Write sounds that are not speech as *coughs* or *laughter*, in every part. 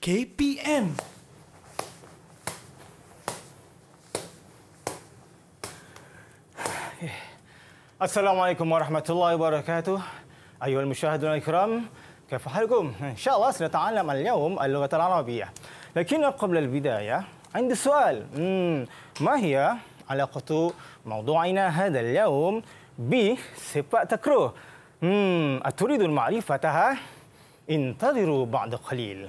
كي بي ام السلام عليكم ورحمة الله وبركاته أيها المشاهدون الكرام كيف حالكم؟ إن شاء الله سنتعلم اليوم اللغة العربية لكن قبل البداية عندي سؤال ما هي علاقة موضوعنا هذا اليوم بصفة تكروه؟ أتريد معرفتها؟ انتظروا بعد قليل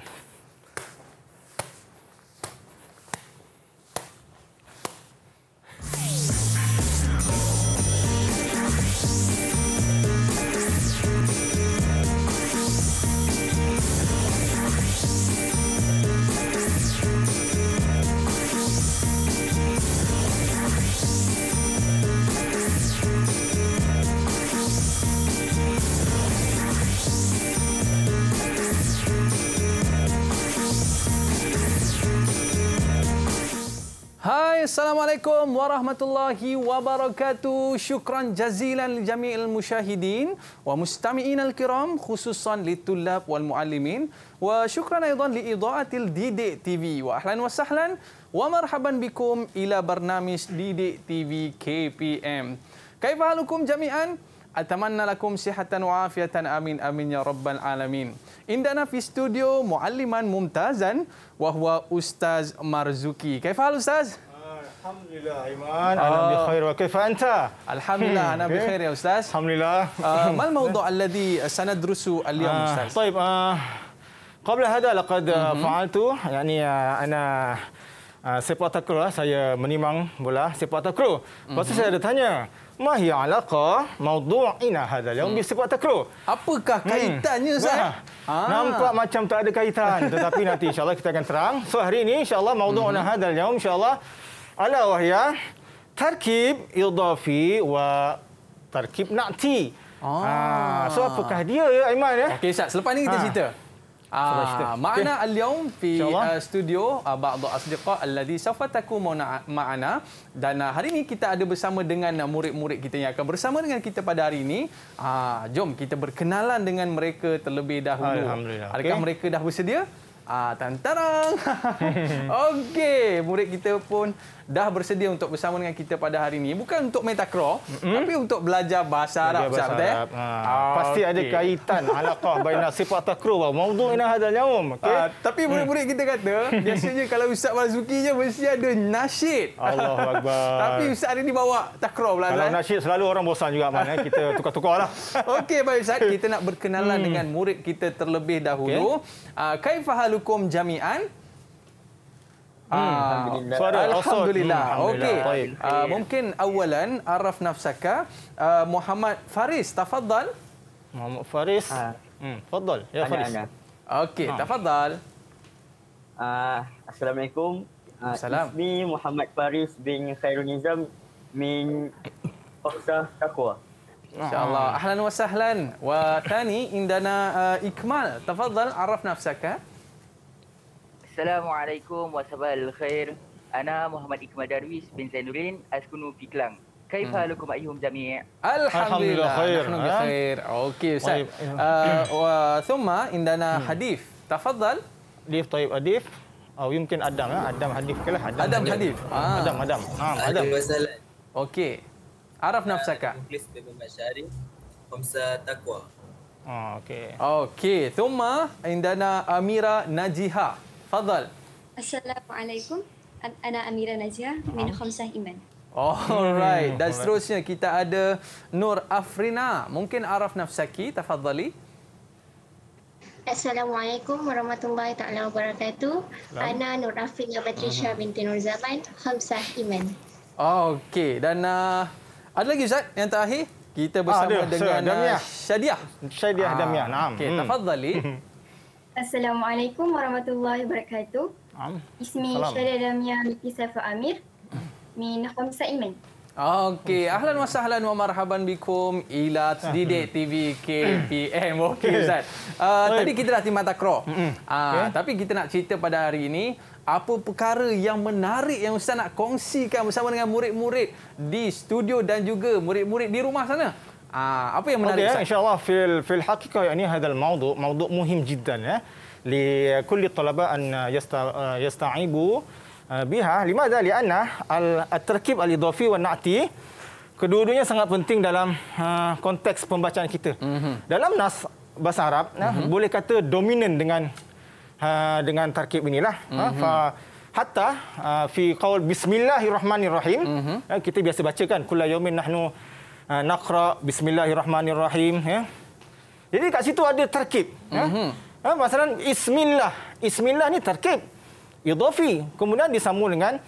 Assalamualaikum warahmatullahi wabarakatuh. Syukran jazilan li jami'il musyahidin wa mustami'in al-kiram khususan li tulab wal muallimin wa syukran aidan li idha'atil Didik TV. Wa ahlan wa sahlan wa marhaban bikum ila barnamis Didik TV KPM. Kaifa halukum jami'an? Atamanna lakum sihatan wa afiatan amin amin ya rabbal alamin. Indana fi studio mualliman mumtazan wa huwa ustaz Marzuki. Kaifa hal ustaz? Alhamdulillah Aiman, uh, ana bi wa kaifa anta? Alhamdulillah hmm, ana okay. ya ustaz. Alhamdulillah. ما الموضوع الذي سندرسه اليوم ustaz? طيب قبل هذا لقد فعلت يعني انا sepak takraw ah, saya menimang bola sepak takraw. Pastu mhm. saya ada tanya Ma hiya alaqa mawdu'ina hadha yang hmm. bi sepak takraw. Apakah hmm. kaitannya Ustaz? Ah. Nampak macam tak ada kaitan tetapi nanti insya-Allah kita akan terang. So hari ini insya-Allah mawdu'ina mhm. hadha yang insya-Allah ala wahya tarkib idafi wa tarkib na'ti. Ah. Ha, so apakah dia ya Aiman ya? Okey Ustaz, selepas ni kita ha. cerita. Ah, makna okay. al-yaum fi uh, studio uh, ba'd asdiqa alladhi sawfa takun ma'ana dan uh, hari ini kita ada bersama dengan uh, murid-murid kita yang akan bersama dengan kita pada hari ini. Ah, uh, jom kita berkenalan dengan mereka terlebih dahulu. Alhamdulillah. Adakah okay. mereka dah bersedia? Ah, tantarang. *laughs* Okey, murid kita pun dah bersedia untuk bersama dengan kita pada hari ini. Bukan untuk metakro, mm -hmm. tapi untuk belajar bahasa Arab. Belajar Ha. Ah, Pasti okay. ada kaitan *laughs* alaqah baina sifat takro wa maudhu ina hadal yaum. Okay? Ah, tapi hmm. murid-murid kita kata, *laughs* biasanya kalau Ustaz Marzuki je mesti ada nasyid. Allah tapi Ustaz hari ini bawa takro pula. Kalau nasyid selalu orang bosan juga. Mana. Eh? Kita tukar-tukar lah. Okey, baik Ustaz. Kita nak berkenalan hmm. dengan murid kita terlebih dahulu. Okay uh, kaifa halukum jami'an Hmm. Ah, alhamdulillah. Hmm, alhamdulillah. Okey. Uh, mungkin awalan araf nafsaka uh, Muhammad Faris tafadhal. Muhammad Faris. Ha. Hmm, tafadhal. Ya Faris. Okey, ha. Hmm. tafadhal. Uh, Assalamualaikum. Uh, Assalamualaikum. Muhammad Faris bin Khairul Nizam min Kota Takwa. InsyaAllah. Ah. Ahlan wa sahlan. Wa tani indana uh, Ikmal. Tafadhal, araf nafsaka. Eh? Assalamualaikum warahmatullahi khair. Ana Muhammad Ikmal Darwis bin Zainuddin Askunu Piklang. Kaifa hmm. lakum ayyuhum jami' Alhamdulillah. Alhamdulillah khair. Nahnu ha? Okey, Ustaz. Uh, wa thumma indana hmm. hadif. Tafadhal. Hadif, taib hadif. Oh, mungkin eh? lah? Adam. Adam hadif. Ah. Adam, Adam hadif. Adam, Adam. Adam, Adam. Adam, Adam. Okey. Araf nafsaka. Muklis bin Mashari. Khamsa takwa. Oh, ah, okay. Okay. Thumma indana Amira Najiha. Fadal. Assalamualaikum. Ana Amira Najiha. Min ah. khamsa iman. Alright. Hmm, dan seterusnya kita ada Nur Afrina. Mungkin Araf nafsaki. Tafadzali. Assalamualaikum warahmatullahi taala wabarakatuh. Ana Nur Afrina Patricia mhm. binti Nur Zaman, Khamsah Iman. Okey, dan uh, ada lagi Ustaz yang terakhir kita bersama ah, dengan uh, Syadiah. Syadiah ah. Damiah. Naam. Okey, hmm. tafadhali. *laughs* Assalamualaikum warahmatullahi wabarakatuh. Naam. Ismi Syadiah Damiah binti Saifah Amir. Min Khamsa Iman. Okey, ahlan wa sahlan wa marhaban bikum ila *laughs* Didik TV KPM. *laughs* Okey Ustaz. Uh, tadi kita dah timbang takraw. Uh, ah, okay. Tapi kita nak cerita pada hari ini, apa perkara yang menarik yang Ustaz nak kongsikan bersama dengan murid-murid di studio dan juga murid-murid di rumah sana? Uh, apa yang menarik okay, Ustaz? InsyaAllah, fil, fil hakikat ini adalah maudu, maudu muhim jiddan. Eh? Li kulli talaba an yasta, uh, yasta'ibu Ah, biha lima dalil anna al terkib al idhafi wa na'ti kedua-duanya sangat penting dalam uh, konteks pembacaan kita. Mm-hmm. Dalam nas bahasa Arab mm-hmm. uh, boleh kata dominan dengan uh, dengan tarkib inilah. Mm-hmm. Uh, fa hatta uh, fi qaul bismillahirrahmanirrahim mm-hmm. kita biasa baca kan kullu yawmin nahnu uh, naqra bismillahirrahmanirrahim ya. Jadi kat situ ada tarkib mm-hmm. ya. Uh, masalan ismillah ismillah ni tarkib idhafi kemudian disambung dengan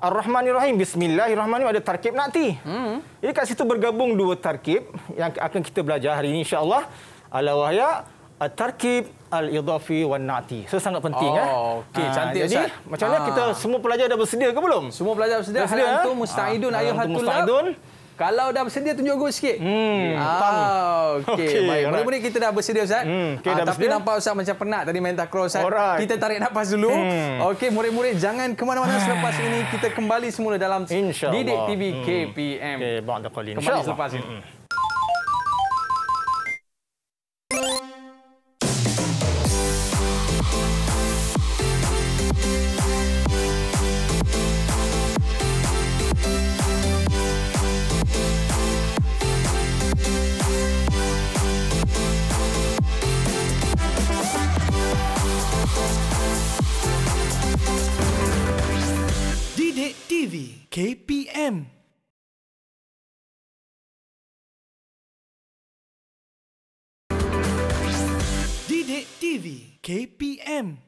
Ar-Rahmanir-Rahim bismillahirrahmanirrahim ada tarkib nati. Hmm. Jadi kat situ bergabung dua tarkib yang akan kita belajar hari ini insya-Allah al-wahya at-tarkib al-idhafi wan nati. So sangat penting eh? oh, okay. ya. Ah, cantik Jadi Ustaz. macam mana ha. kita semua pelajar dah bersedia ke belum? Semua pelajar bersedia. Hal antum eh? musta'idun ha. Ah, ayuhatul mustaidun. Ha. Kalau dah bersedia tunjuk gol sikit. Hmm. Ah, okey. Okay, Baik. Mula-mula kita dah bersedia Ustaz. Hmm, okay, ah, dah tapi bersedia? nampak Ustaz macam penat tadi main takraw Ustaz. Alright. Kita tarik nafas dulu. Hmm. Okey, murid-murid jangan ke mana-mana selepas ini kita kembali semula dalam Didik TV KPM. Okey, bang Kembali selepas ini. Hmm. KPM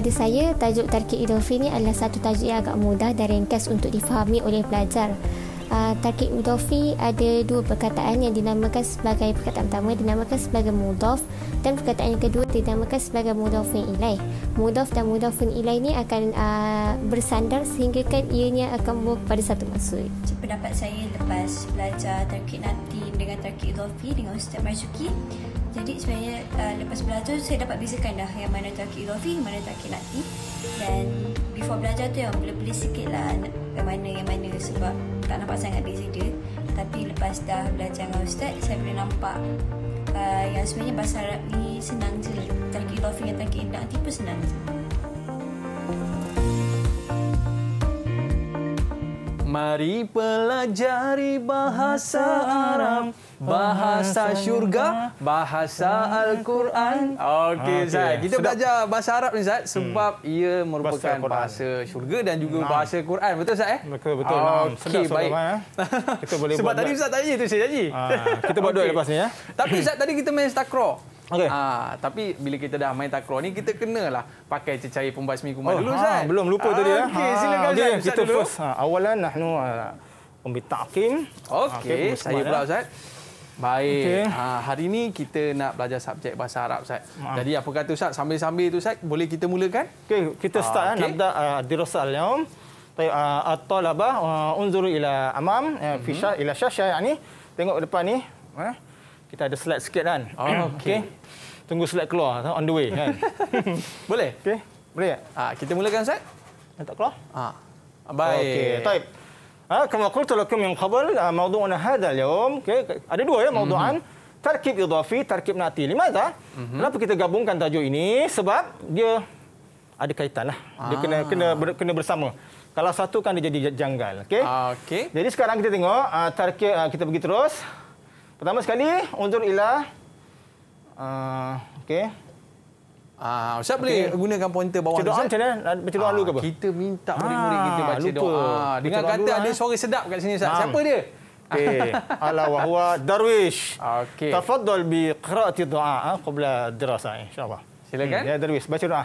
pada saya, tajuk Tarkib Idofi ni adalah satu tajuk yang agak mudah dan ringkas untuk difahami oleh pelajar. Uh, Tarkib Idofi ada dua perkataan yang dinamakan sebagai perkataan pertama dinamakan sebagai mudof dan perkataan yang kedua dinamakan sebagai mudofin ilai. Mudof dan mudofin ilai ni akan uh, bersandar sehingga kan ianya akan membawa kepada satu maksud. Pendapat saya lepas belajar Tarkib Nanti dengan Tarkib Idofi dengan Ustaz Marzuki, jadi sebenarnya uh, lepas belajar tu saya dapat bezakan dah yang mana tu akhir Rafi, yang mana tu akhir Nati. Dan before belajar tu yang boleh-boleh sikit lah yang mana yang mana sebab tak nampak sangat beza dia. Tapi lepas dah belajar dengan Ustaz, saya boleh nampak uh, yang sebenarnya bahasa Arab ni senang je. Tak akhir Rafi dan tak akhir pun senang je. Mari pelajari bahasa Arab, bahasa syurga, bahasa Al-Quran. Okey, Zaid. Kita Sedap. belajar bahasa Arab ni, Zaid, sebab hmm. ia merupakan bahasa syurga dan juga nah. bahasa Quran. Betul, Zaid? Eh? Betul, betul. Okay, nah. Sedap, baik. Sobat, eh? kita boleh *laughs* sebab buat tadi Zaid tanya itu, saya janji. Ah, kita buat okay. duit lepas ni. Eh? Tapi, Zaid, tadi kita main stakro. Okay. Ha, ah, tapi bila kita dah main takraw ni kita kenalah pakai cecair pembasmi kuman oh, dulu ha, ah, Zat. Belum lupa ha, tadi ya. Okey, silakan Okay, Ustaz kita dulu. first. Ha, awalan nahnu umbi takim. Okey, saya pula eh? Ustaz. Baik. Okay. Ha, hari ini kita nak belajar subjek bahasa Arab Ustaz. Ha. Jadi apa kata Ustaz sambil-sambil tu Ustaz boleh kita mulakan? Okey, kita start ha, eh, okay. nabda uh, dirasa al-yawm. Tayyib uh, at-talaba uh, unzuru ila amam uh, fisha ila syasha yani tengok depan ni. Eh? Kita ada slide sikit kan. Oh, Okay tunggu slide keluar on the way kan. *laughs* Boleh? Okey. Boleh. Ah, kita mulakan set. Nak keluar? Ah, Baik. Okey. Taib. Ha, kama qultu lakum min qabl, ah, mawdu'una hadha al-yawm. Okey. Ada dua ya mawdu'an. Mm-hmm. Tarkib idhafi, tarkib nati. dah. Mm-hmm. Kenapa kita gabungkan tajuk ini? Sebab dia ada kaitan lah. Dia ah. kena, kena, kena bersama. Kalau satu kan dia jadi janggal. Okey. Ah, okay. Jadi sekarang kita tengok. Uh, tarkib, uh, kita pergi terus. Pertama sekali, unzur ilah. Ah, okey. Ah, Ustaz boleh okay. gunakan pointer bawah Cedok Ustaz? Macam mana? Baca doa ah, dulu ke apa? Ah, kita minta ah, murid-murid kita baca lupa. doa. Ah, dengan kata lah. ada eh. suara sedap kat sini Ustaz. Ah. Siapa dia? Okey. *laughs* Ala wahua darwish. Okay. Tafadol bi qira'ati doa ha, qabla dirasa insyaAllah. Silakan. Hmm. Ya darwish, baca doa.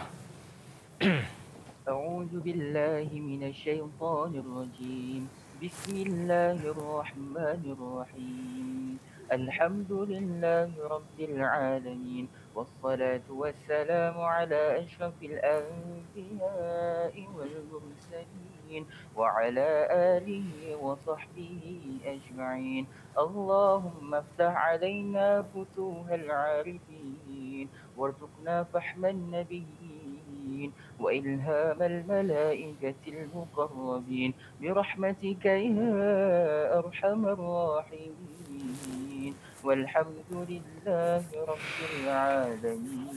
A'udhu billahi minasyaitanirrojim. Bismillahirrahmanirrahim. الحمد لله رب العالمين والصلاة والسلام على أشرف الأنبياء والمرسلين وعلى آله وصحبه أجمعين اللهم افتح علينا فتوح العارفين وارزقنا فحم النبيين وإلهام الملائكة المقربين برحمتك يا أرحم الراحمين العالمين والحمد لله رب العالمين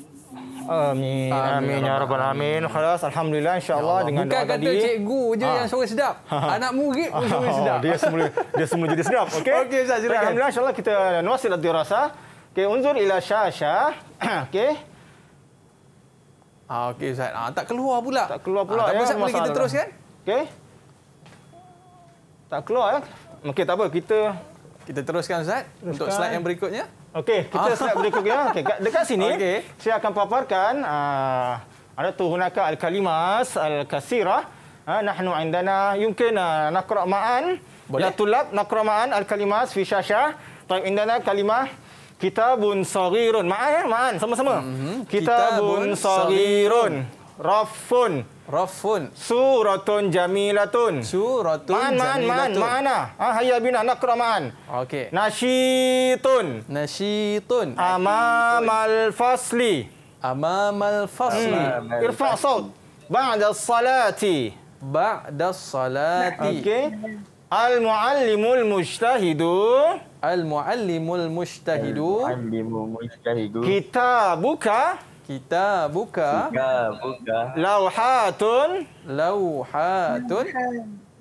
Amin. Amin ya rabbal alamin. Khalas alhamdulillah insyaallah ya dengan Bukan doa tadi. Bukan kata cikgu je ha. yang suara sedap. Ha, ha. Anak murid pun ha, suara sedap. dia semula dia semula jadi sedap. *laughs* Okey. Okey ustaz. Okay, alhamdulillah insyaallah kita nuasil hati rasa. Okey unzur ila *coughs* Okey. Ah okey ustaz. Ah tak keluar pula. Tak keluar pula. Ah, tak apa ya, boleh kita teruskan? Okey. Tak keluar ya. Okey tak apa kita kita teruskan Ustaz teruskan. untuk slide yang berikutnya. Okey, kita ah. slide berikutnya. Okey, dekat, dekat sini okay. saya akan paparkan uh, ada tu gunakan al-kalimas al-kasirah. Uh, nahnu indana yumkin uh, naqra ma'an la ya, tulab naqra ma'an al-kalimas fi syasha. Tayyib indana kalimah kitabun saghirun. Ma'an ya, ma'an sama-sama. Mm -hmm. Kitabun, kitabun saghirun. Rafun. Suratun Jamilatun. Suratun man, man, Jamilatun. Man, man, ah. mana? Ah, hayya anak nakraman. Okey. Nashitun. Nashitun. Amamal fasli. Amamal fasli. Hmm. Irfa saud, Ba'da salati. Ba'da salati. Okey. Al muallimul mujtahidu. Al muallimul mujtahidu. Al muallimul mujtahidu. Kita buka kita buka buka, buka. lauhatun lauhatun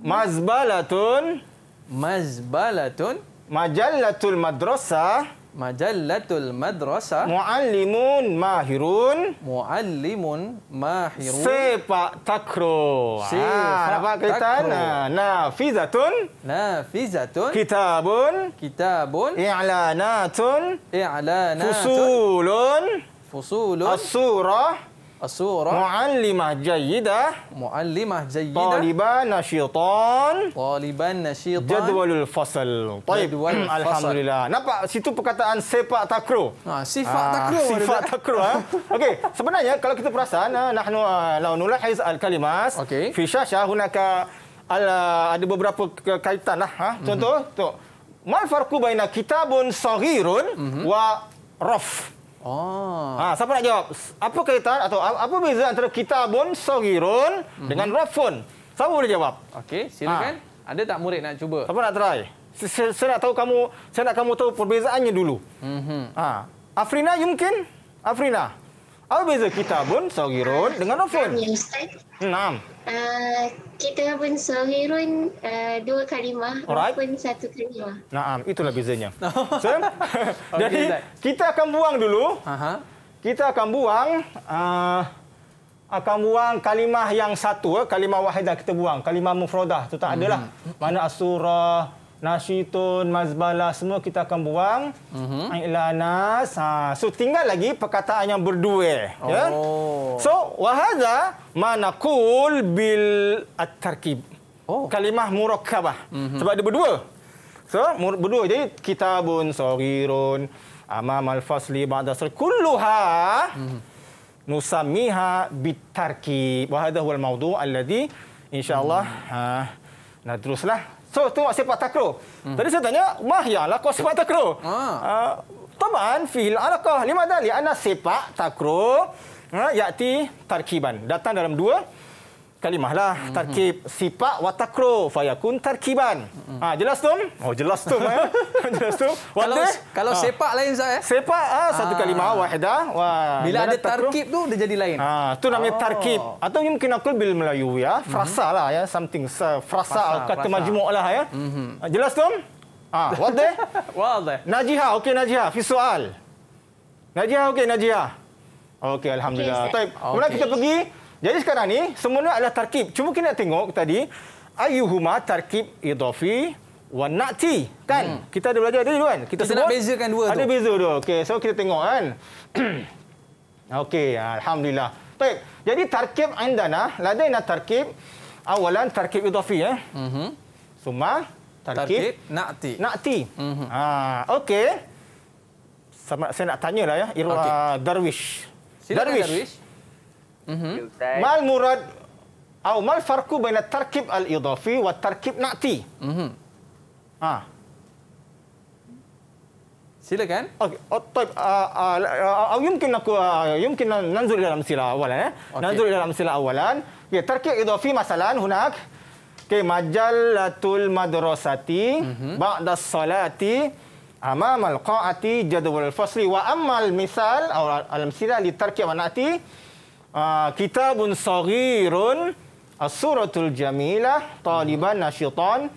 mazbalatun mazbalatun majallatul madrasah majallatul madrasah muallimun mahirun muallimun mahirun sepak takro sepak ha, takro kita ah, na nafizatun nafizatun kitabun kitabun i'lanatun i'lanatun fusulun Fusul. As-surah. As-surah. Mu'allimah jayidah. Mu'allimah jayidah. Taliban nasyitan. Taliban nasyitan. Jadwalul fasal. Taib. Jadwalul *clears throat* fasal. Alhamdulillah. Nampak situ perkataan sepak takro. Ha, sifat ah, takro. Sifat takro. Ha? *laughs* Okey. Sebenarnya kalau kita perasan. Eh, nahnu ah, launulahiz al-kalimas. Okey. Fisyasyah hunaka ala ah, ada beberapa kaitan lah. Ha? Contoh, mm -hmm. tu. Mal farku baina kitabun saghirun mm -hmm. wa rof. Oh. Ha, siapa nak jawab? Apa kaitan atau apa beza antara kitabun sogirun mm-hmm. dengan rafun? Siapa boleh jawab? Okey, ha. silakan. Ha. Ada tak murid nak cuba? Siapa nak try? Saya nak tahu kamu, saya nak kamu tahu perbezaannya dulu. mm Ha. Afrina, mungkin? Afrina. Apa beza pun sahirun dengan nofun? Enam, Ustaz. Enam. Uh, ah, pun sahirun uh, ah, dua kalimah, Alright. nofun satu kalimah. Naam, itulah bezanya. *laughs* so, okay, eh, jadi, that. kita akan buang dulu. Uh-huh. Kita akan buang... Uh, akan buang kalimah yang satu, eh, kalimah wahidah kita buang. Kalimah mufrodah itu tak adalah. Hmm. Mana asurah, Nasi tun, mazbala semua kita akan buang. Mm -hmm. Ailanas. Ha. So tinggal lagi perkataan yang berdua. Ya. Oh. Ya? So wahada mana kul bil at-tarkib. Oh. Kalimah murakabah. Mm -hmm. Sebab dia berdua. So berdua. Jadi kitabun, sorirun, amam al-fasli, ba'da sur. Kulluha. Mm -hmm. Nusamiha bit-tarkib. Wahada huwal maudu alladhi. InsyaAllah. Mm -hmm. ha. Nah, teruslah. So tengok sepak takraw. Hmm. Tadi saya tanya, mah ya lah kau sepak takraw. Ah. Uh, ah, Taman fil alaqah lima dali ana sepak takro, uh, ah, yakti tarkiban. Datang dalam dua kalimah lah mm-hmm. tarkib sipak watakro fayakun tarkiban mm-hmm. ha, jelas tu oh jelas tu ya. *laughs* jelas tu kalau, kalau ha. sepak lain saya eh? sepak ha, satu ha. kalimah wahida Wah, bila ada tarkib tu dia jadi lain ha, tu namanya oh. tarkib atau mungkin aku bil melayu ya mhm. frasa mm-hmm. lah ya something uh, frasa Fasa, kata frasa. majmuk lah ya mm-hmm. ha, jelas tu ha, wadde *laughs* wadde najiha okey najiha fi soal najiha okey najiha okey alhamdulillah okay, okay. kemudian kita pergi jadi sekarang ni semuanya adalah tarkib. Cuma kita nak tengok tadi ayuhuma tarkib idhafi wa na'ti kan? Hmm. Kita ada belajar tadi tu kan? Kita, kita nak bezakan dua ada tu. Ada beza tu. Okey, so kita tengok kan. *clears throat* Okey, alhamdulillah. Baik. Jadi tarkib indana ladaina tarkib awalan tarkib idhafi eh. Mhm. Suma tarkib, tarkib na'ti. Na'ti. Mhm. Ha, okey. Sama saya nak tanyalah ya, Irwa okay. Darwish. Sila Darwish. Darwish mm Mal murad atau mal farku baina tarkib al idafi wa tarkib na'ti. Mm-hmm. Ha. Oh, ah. Silakan. Okey, oh, طيب uh, uh, mungkin nak uh, ah, mungkin nanzur dalam sila awalan eh. Okay. Nanzur dalam sila awalan. Okey, tarkib idafi masalan hunak ke majallatul madrasati mm ba'da salati amam al-qa'ati jadwal al-fasli wa amal misal atau al-amsila li tarkib wa na'ti Ah, kitabun saghirun ah, suratul jamilah taliban nasyitan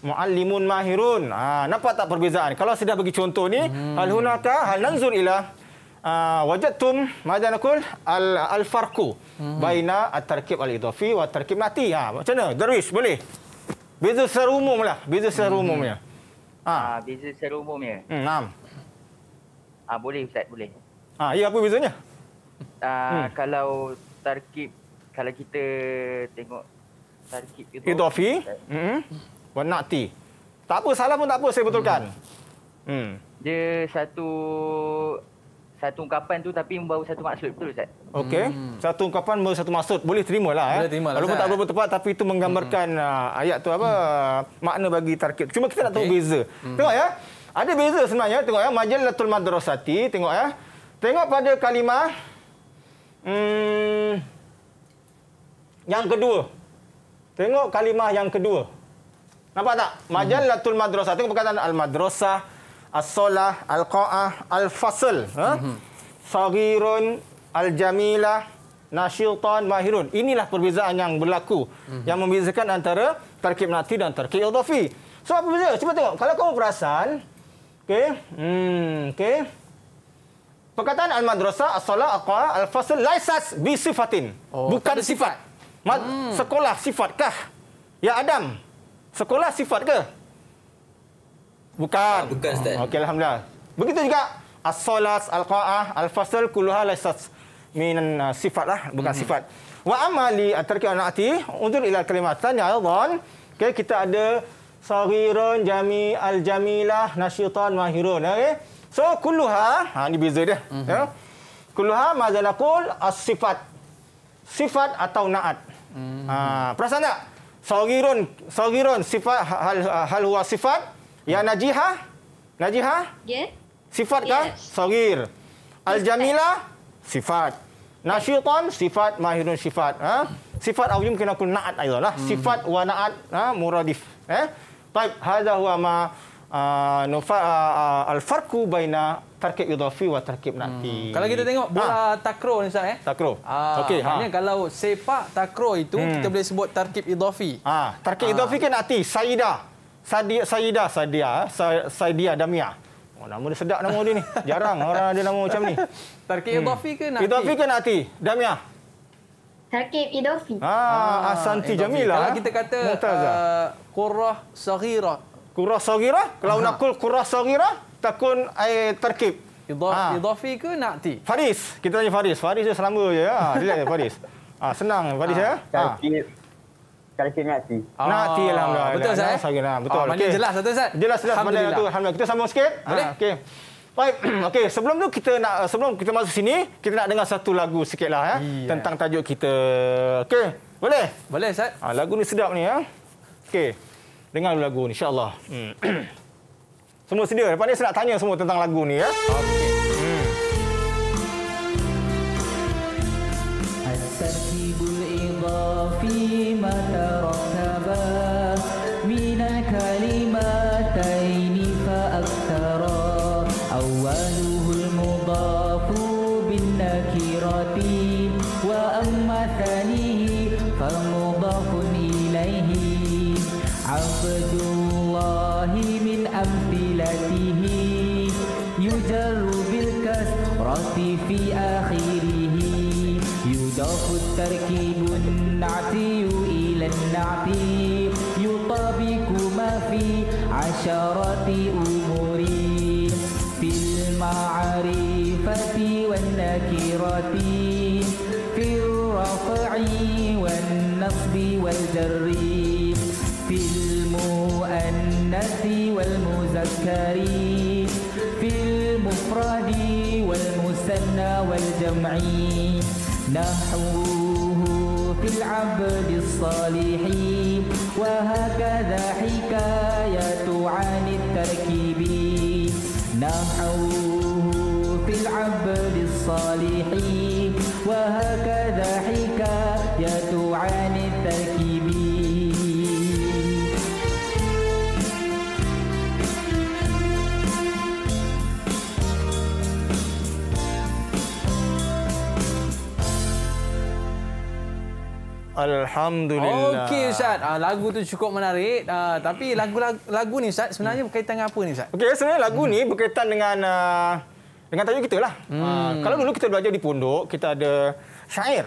muallimun mahirun ha, nampak tak perbezaan kalau sudah bagi contoh ni hmm. hal hunaka hal nanzur ila wajadtum madza nakul al al farqu hmm. baina at tarkib al idafi wa tarkib nati ha macam mana darwish boleh beza secara umumlah beza secara hmm. umumnya ha. ha beza secara umumnya hmm, nah. ha boleh ustaz boleh ha ya apa bezanya uh, hmm. kalau tarkib kalau kita tengok tarkib itu itu eh, hmm? buat nak ti tak apa salah pun tak apa saya betulkan hmm. hmm. dia satu satu ungkapan tu tapi membawa satu maksud betul ustaz okey hmm. satu ungkapan membawa satu maksud boleh terima terimalah eh kalau lah, tak apa tepat tapi itu menggambarkan hmm. uh, ayat tu apa hmm. makna bagi tarkib cuma kita nak tahu okay. beza hmm. tengok ya ada beza sebenarnya tengok ya majallatul madrasati tengok ya tengok pada kalimah Hmm. yang kedua. Tengok kalimah yang kedua. Nampak tak? Hmm. Majallatul Madrasah. Tengok perkataan Al-Madrasah, As-Solah, Al-Qa'ah, Al-Fasl. Ha? Hmm. Sagirun, Al-Jamilah, Nasyiltan, Mahirun. Inilah perbezaan yang berlaku. yang membezakan antara Tarkib Nati dan Tarkib Yudhafi. So, apa beza? Cuba tengok. Kalau kamu perasan, okay, hmm, okay, Perkataan al-madrasah as-salah aqwa al-fasl laisas bi sifatin. Oh, Bukan sifat. sifat. Hmm. Sekolah sifatkah? Ya Adam. Sekolah sifat ke? Bukan. Bukan Ustaz. Okey alhamdulillah. Begitu juga as-salas al-qa'ah al-fasl kulluha laisas min uh, sifat lah bukan mm-hmm. sifat wa amali atarki anati untuk ila kalimatan ya aidan okay, kita ada sariran jami al jamilah nasyitan mahirun okey So kulluha, ha ini beza dia. Mm-hmm. Ya. Kulluha mazalakul as-sifat. Sifat atau naat. Mm-hmm. Ha, perasan tak? Sagirun, sagirun sifat ha, hal ha, hal huwa sifat ya najiha? Hmm. Najiha? Ya. Yeah. Sifat kan? Yes. Sagir. Al-jamila sifat. Nasyitan sifat mahirun sifat. Ha? Sifat awi mungkin aku naat ayolah. Hmm. Sifat wa naat ha? muradif. Eh? Baik, hadza huwa ma Ah, nufa uh, ah, ah, al farku baina tarkib idafi wa tarkib nati. Hmm. Kalau kita tengok bola ha. takro ni sah eh. Takro. Uh, Okey. Ha. Maknanya kalau sepak takro itu hmm. kita boleh sebut tarkib idafi. Ha. tarkib ha. idafi kan nati saida. Sadia saida sadia eh? saidia damia. Oh, nama dia sedap nama dia ni. Jarang orang ada nama macam ni. Tarkib hmm. idafi ke nati? Idafi ke nati? Damia. Tarkib idafi. Ah, ah Asanti Jamila. Kalau eh? kita kata uh, qurrah saghira, kurah sagira kalau nak kul kurah sagira takun ai eh, terkib ha. idhafi ha. ke nak ti faris kita tanya faris faris dia selama je ha dia faris ha senang faris ha. ya ha. Kalau nak ti. Ah, nak ti alhamdulillah. Betul Ustaz. Eh? Sorry Betul. Ah, okey. Jelas satu Ustaz. Jelas jelas pada tu alhamdulillah. Kita sambung sikit. Ha, boleh. Okey. Baik, *clears throat* okey, sebelum tu kita nak eh, sebelum kita masuk sini, kita nak dengar satu lagu lah ya yeah. tentang tajuk kita. Okey, boleh? Boleh, Ustaz. Ha, lagu ni sedap ni ya. Okey dengar lagu ni insyaallah hmm. *clears throat* semua sedia lepas ni saya nak tanya semua tentang lagu ni ya okay. نحوه في العبد الصالح وهكذا Alhamdulillah. Okey Ustaz, uh, lagu tu cukup menarik. Uh, tapi lagu, lagu lagu ni Ustaz sebenarnya berkaitan dengan apa ni Ustaz? Okey, sebenarnya lagu ni berkaitan dengan uh, dengan tajuk kita lah. Hmm. Uh, kalau dulu kita belajar di pondok, kita ada syair.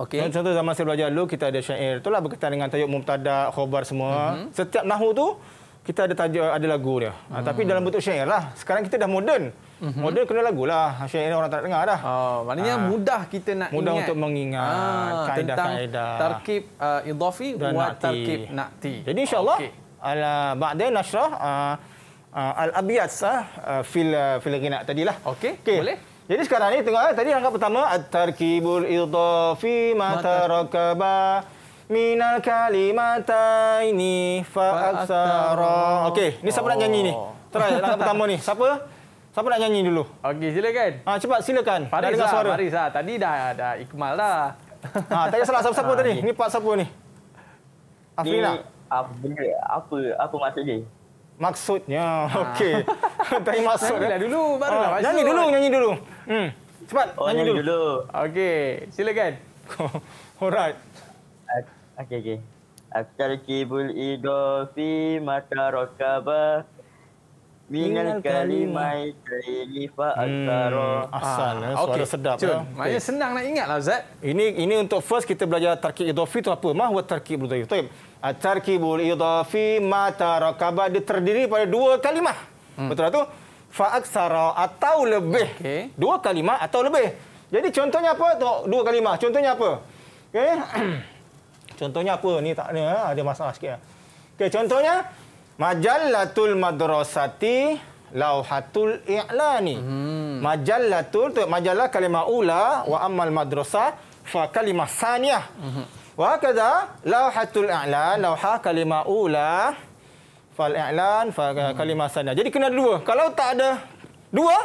Okey. Contoh zaman saya belajar dulu kita ada syair. Itulah berkaitan dengan tajuk mubtada, khabar semua. Hmm. Setiap nahu tu kita ada tajuk ada lagu dia. Uh, hmm. tapi dalam bentuk syair lah. Sekarang kita dah moden. -hmm. Model oh, kena lah, Asyik orang tak dengar dah. Oh, maknanya ha. mudah kita nak mudah ingat. untuk mengingat ah, kaedah-kaedah. Tentang kaedah. tarkib uh, idhafi wa tarkib na'ti. Jadi insyaAllah, okay. ba'da nasrah uh, uh, al-abiyat sah uh, fil, uh, fil ginak tadi lah. Okey, okay. boleh. Jadi sekarang ni tengok eh, tadi angka pertama at-tarkibul idhafi ma tarakaba minal ini fa aksara. Okey, ni siapa oh. nak nyanyi ni? Oh. Try angka pertama ni. Siapa? *laughs* Siapa nak nyanyi dulu? Okey, silakan. Ah, cepat silakan. Faris dah dengar lah, suara. Faris ah, tadi dah ada Iqmal dah. Lah. Ah, tak salah *laughs* siapa-siapa ah, tadi. Okay. Ni part siapa ni? Afri nak. Lah. Apa apa apa maksud dia? Maksudnya, ah. *laughs* okey. tadi maksud dah eh. dulu baru ah, Nyanyi maksud. dulu, nyanyi dulu. Hmm. Cepat oh, nyanyi, dulu. dulu. Okey, silakan. *laughs* Alright. Okey, okey. Akal kibul idofi mata rokabah Minal kalimai kalifa asara. Hmm, asal ha. suara okay. sedap. Cun, ya. Eh. Maknanya okay. senang nak ingat lah Zat. Ini ini untuk first kita belajar tarkib idhafi itu apa? Mahwa tarkib idhafi? Tayyib. Ah, tarkibul idhafi ma tarakaba terdiri pada dua kalimah. Hmm. Betul tak tu? Fa aksara atau lebih. Okay. Dua kalimah atau lebih. Jadi contohnya apa? Dua kalimah. Contohnya apa? Okay. *clears throat* contohnya apa? Ni tak ada. Eh. Ada masalah sikit. Okay, Contohnya. Majallatul Madrasati Lauhatul I'lani. Hmm. Majallatul tu majalah kalimah ula wa ammal madrasah fa kalimah saniyah. Hmm. Wa kadza lauhatul i'lan lauha kalimah ula fal i'lan fa hmm. kalimah saniyah. Jadi kena ada dua. Kalau tak ada dua,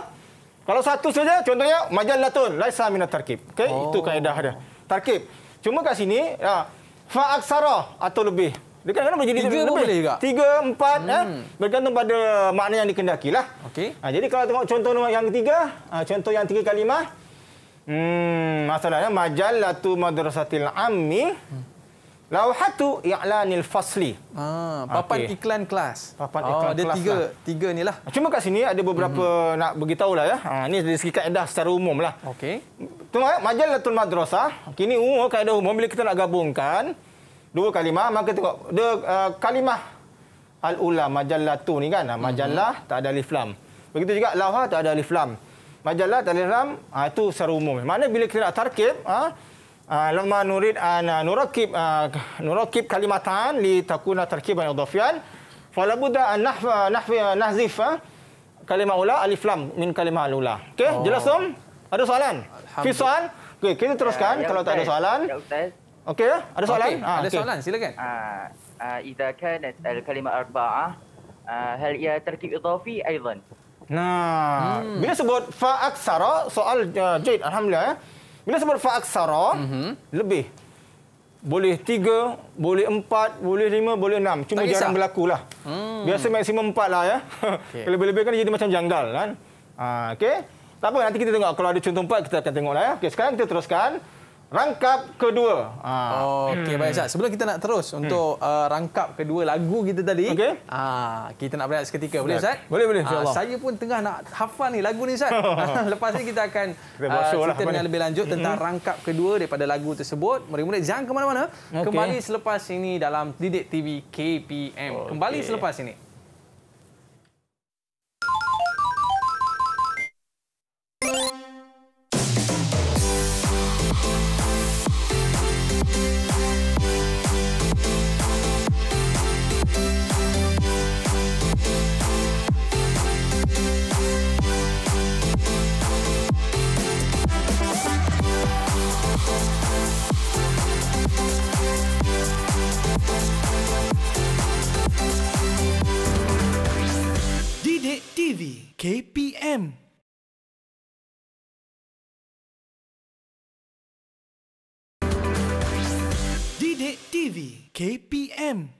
kalau satu saja contohnya majallatun laisa min tarkib. Okey, oh. itu kaedah dia. Tarkib. Cuma kat sini ya, fa aksara atau lebih. Dia kan kadang-kadang boleh jadi tiga boleh juga. Tiga, empat. Hmm. Eh? Bergantung pada makna yang dikendaki lah. Okay. Ha, jadi kalau tengok contoh nombor yang ketiga. Ha, contoh yang tiga kalimah. Hmm, masalahnya. Majalatu madrasatil ammi. Hmm. Lauhatu i'lanil fasli. Ah, papan okay. iklan kelas. Papan oh, iklan oh, kelas. Ada tiga, lah. tiga ni lah. Cuma kat sini ada beberapa mm -hmm. nak beritahu lah ya. Ha, ni dari segi kaedah secara umum lah. Okey. Tengok ya, eh, majalatul madrasah. Kini umum, kaedah umum bila kita nak gabungkan dua kalimah maka tengok dia uh, kalimah al ula majalah tu ni kan ah, majalah mm-hmm. tak ada alif lam begitu juga lauha tak ada alif lam majalah tak ada alif lam ha, itu secara umum mana bila kita nak tarkib ha lama nurid an nurakib uh, nurakib kalimatan li takuna tarkiban idafian ya fala budda an nahfa nahfi nahzif ha? kalimah ula alif lam min kalimah al ula okey oh. jelas tu ada soalan fi soalan okey kita teruskan ya, ya kalau tak ada soalan ya, Okey, ya? ada soalan? Okay. Ha, ah, ada okay. soalan, silakan. Ah, ah, Ida kan al-kalimah eh, eh, arba'ah, hal ia terkib idhafi aizan? Nah, hmm. bila sebut fa'aksara, soal uh, jahit, Alhamdulillah. Eh. Bila sebut fa'aksara, mm-hmm. lebih. Boleh tiga, boleh empat, boleh lima, boleh enam. Cuma tak jarang berlaku lah. Hmm. Biasa maksimum empat lah ya. Okay. *laughs* Lebih-lebih kan jadi macam janggal kan. Ha, okay. Tak apa, nanti kita tengok. Kalau ada contoh empat, kita akan tengok lah ya. Okay, sekarang kita teruskan rangkap kedua. Ha. Okey hmm. baik Ustaz. Sebelum kita nak terus untuk hmm. uh, rangkap kedua lagu kita tadi. Okay. Ha, ah, kita nak berehat seketika boleh Ustaz? Boleh boleh Ha, saya pun tengah nak hafal ni lagu ni Ustaz. *laughs* Lepas ni kita akan kita uh, cerita lah, dengan lebih lanjut hmm. tentang rangkap kedua daripada lagu tersebut. Murid-murid jangan ke mana-mana. Okay. Kembali selepas ini dalam Didik TV KPM. Okay. Kembali selepas ini. Kek TV KPM Didik TV KPM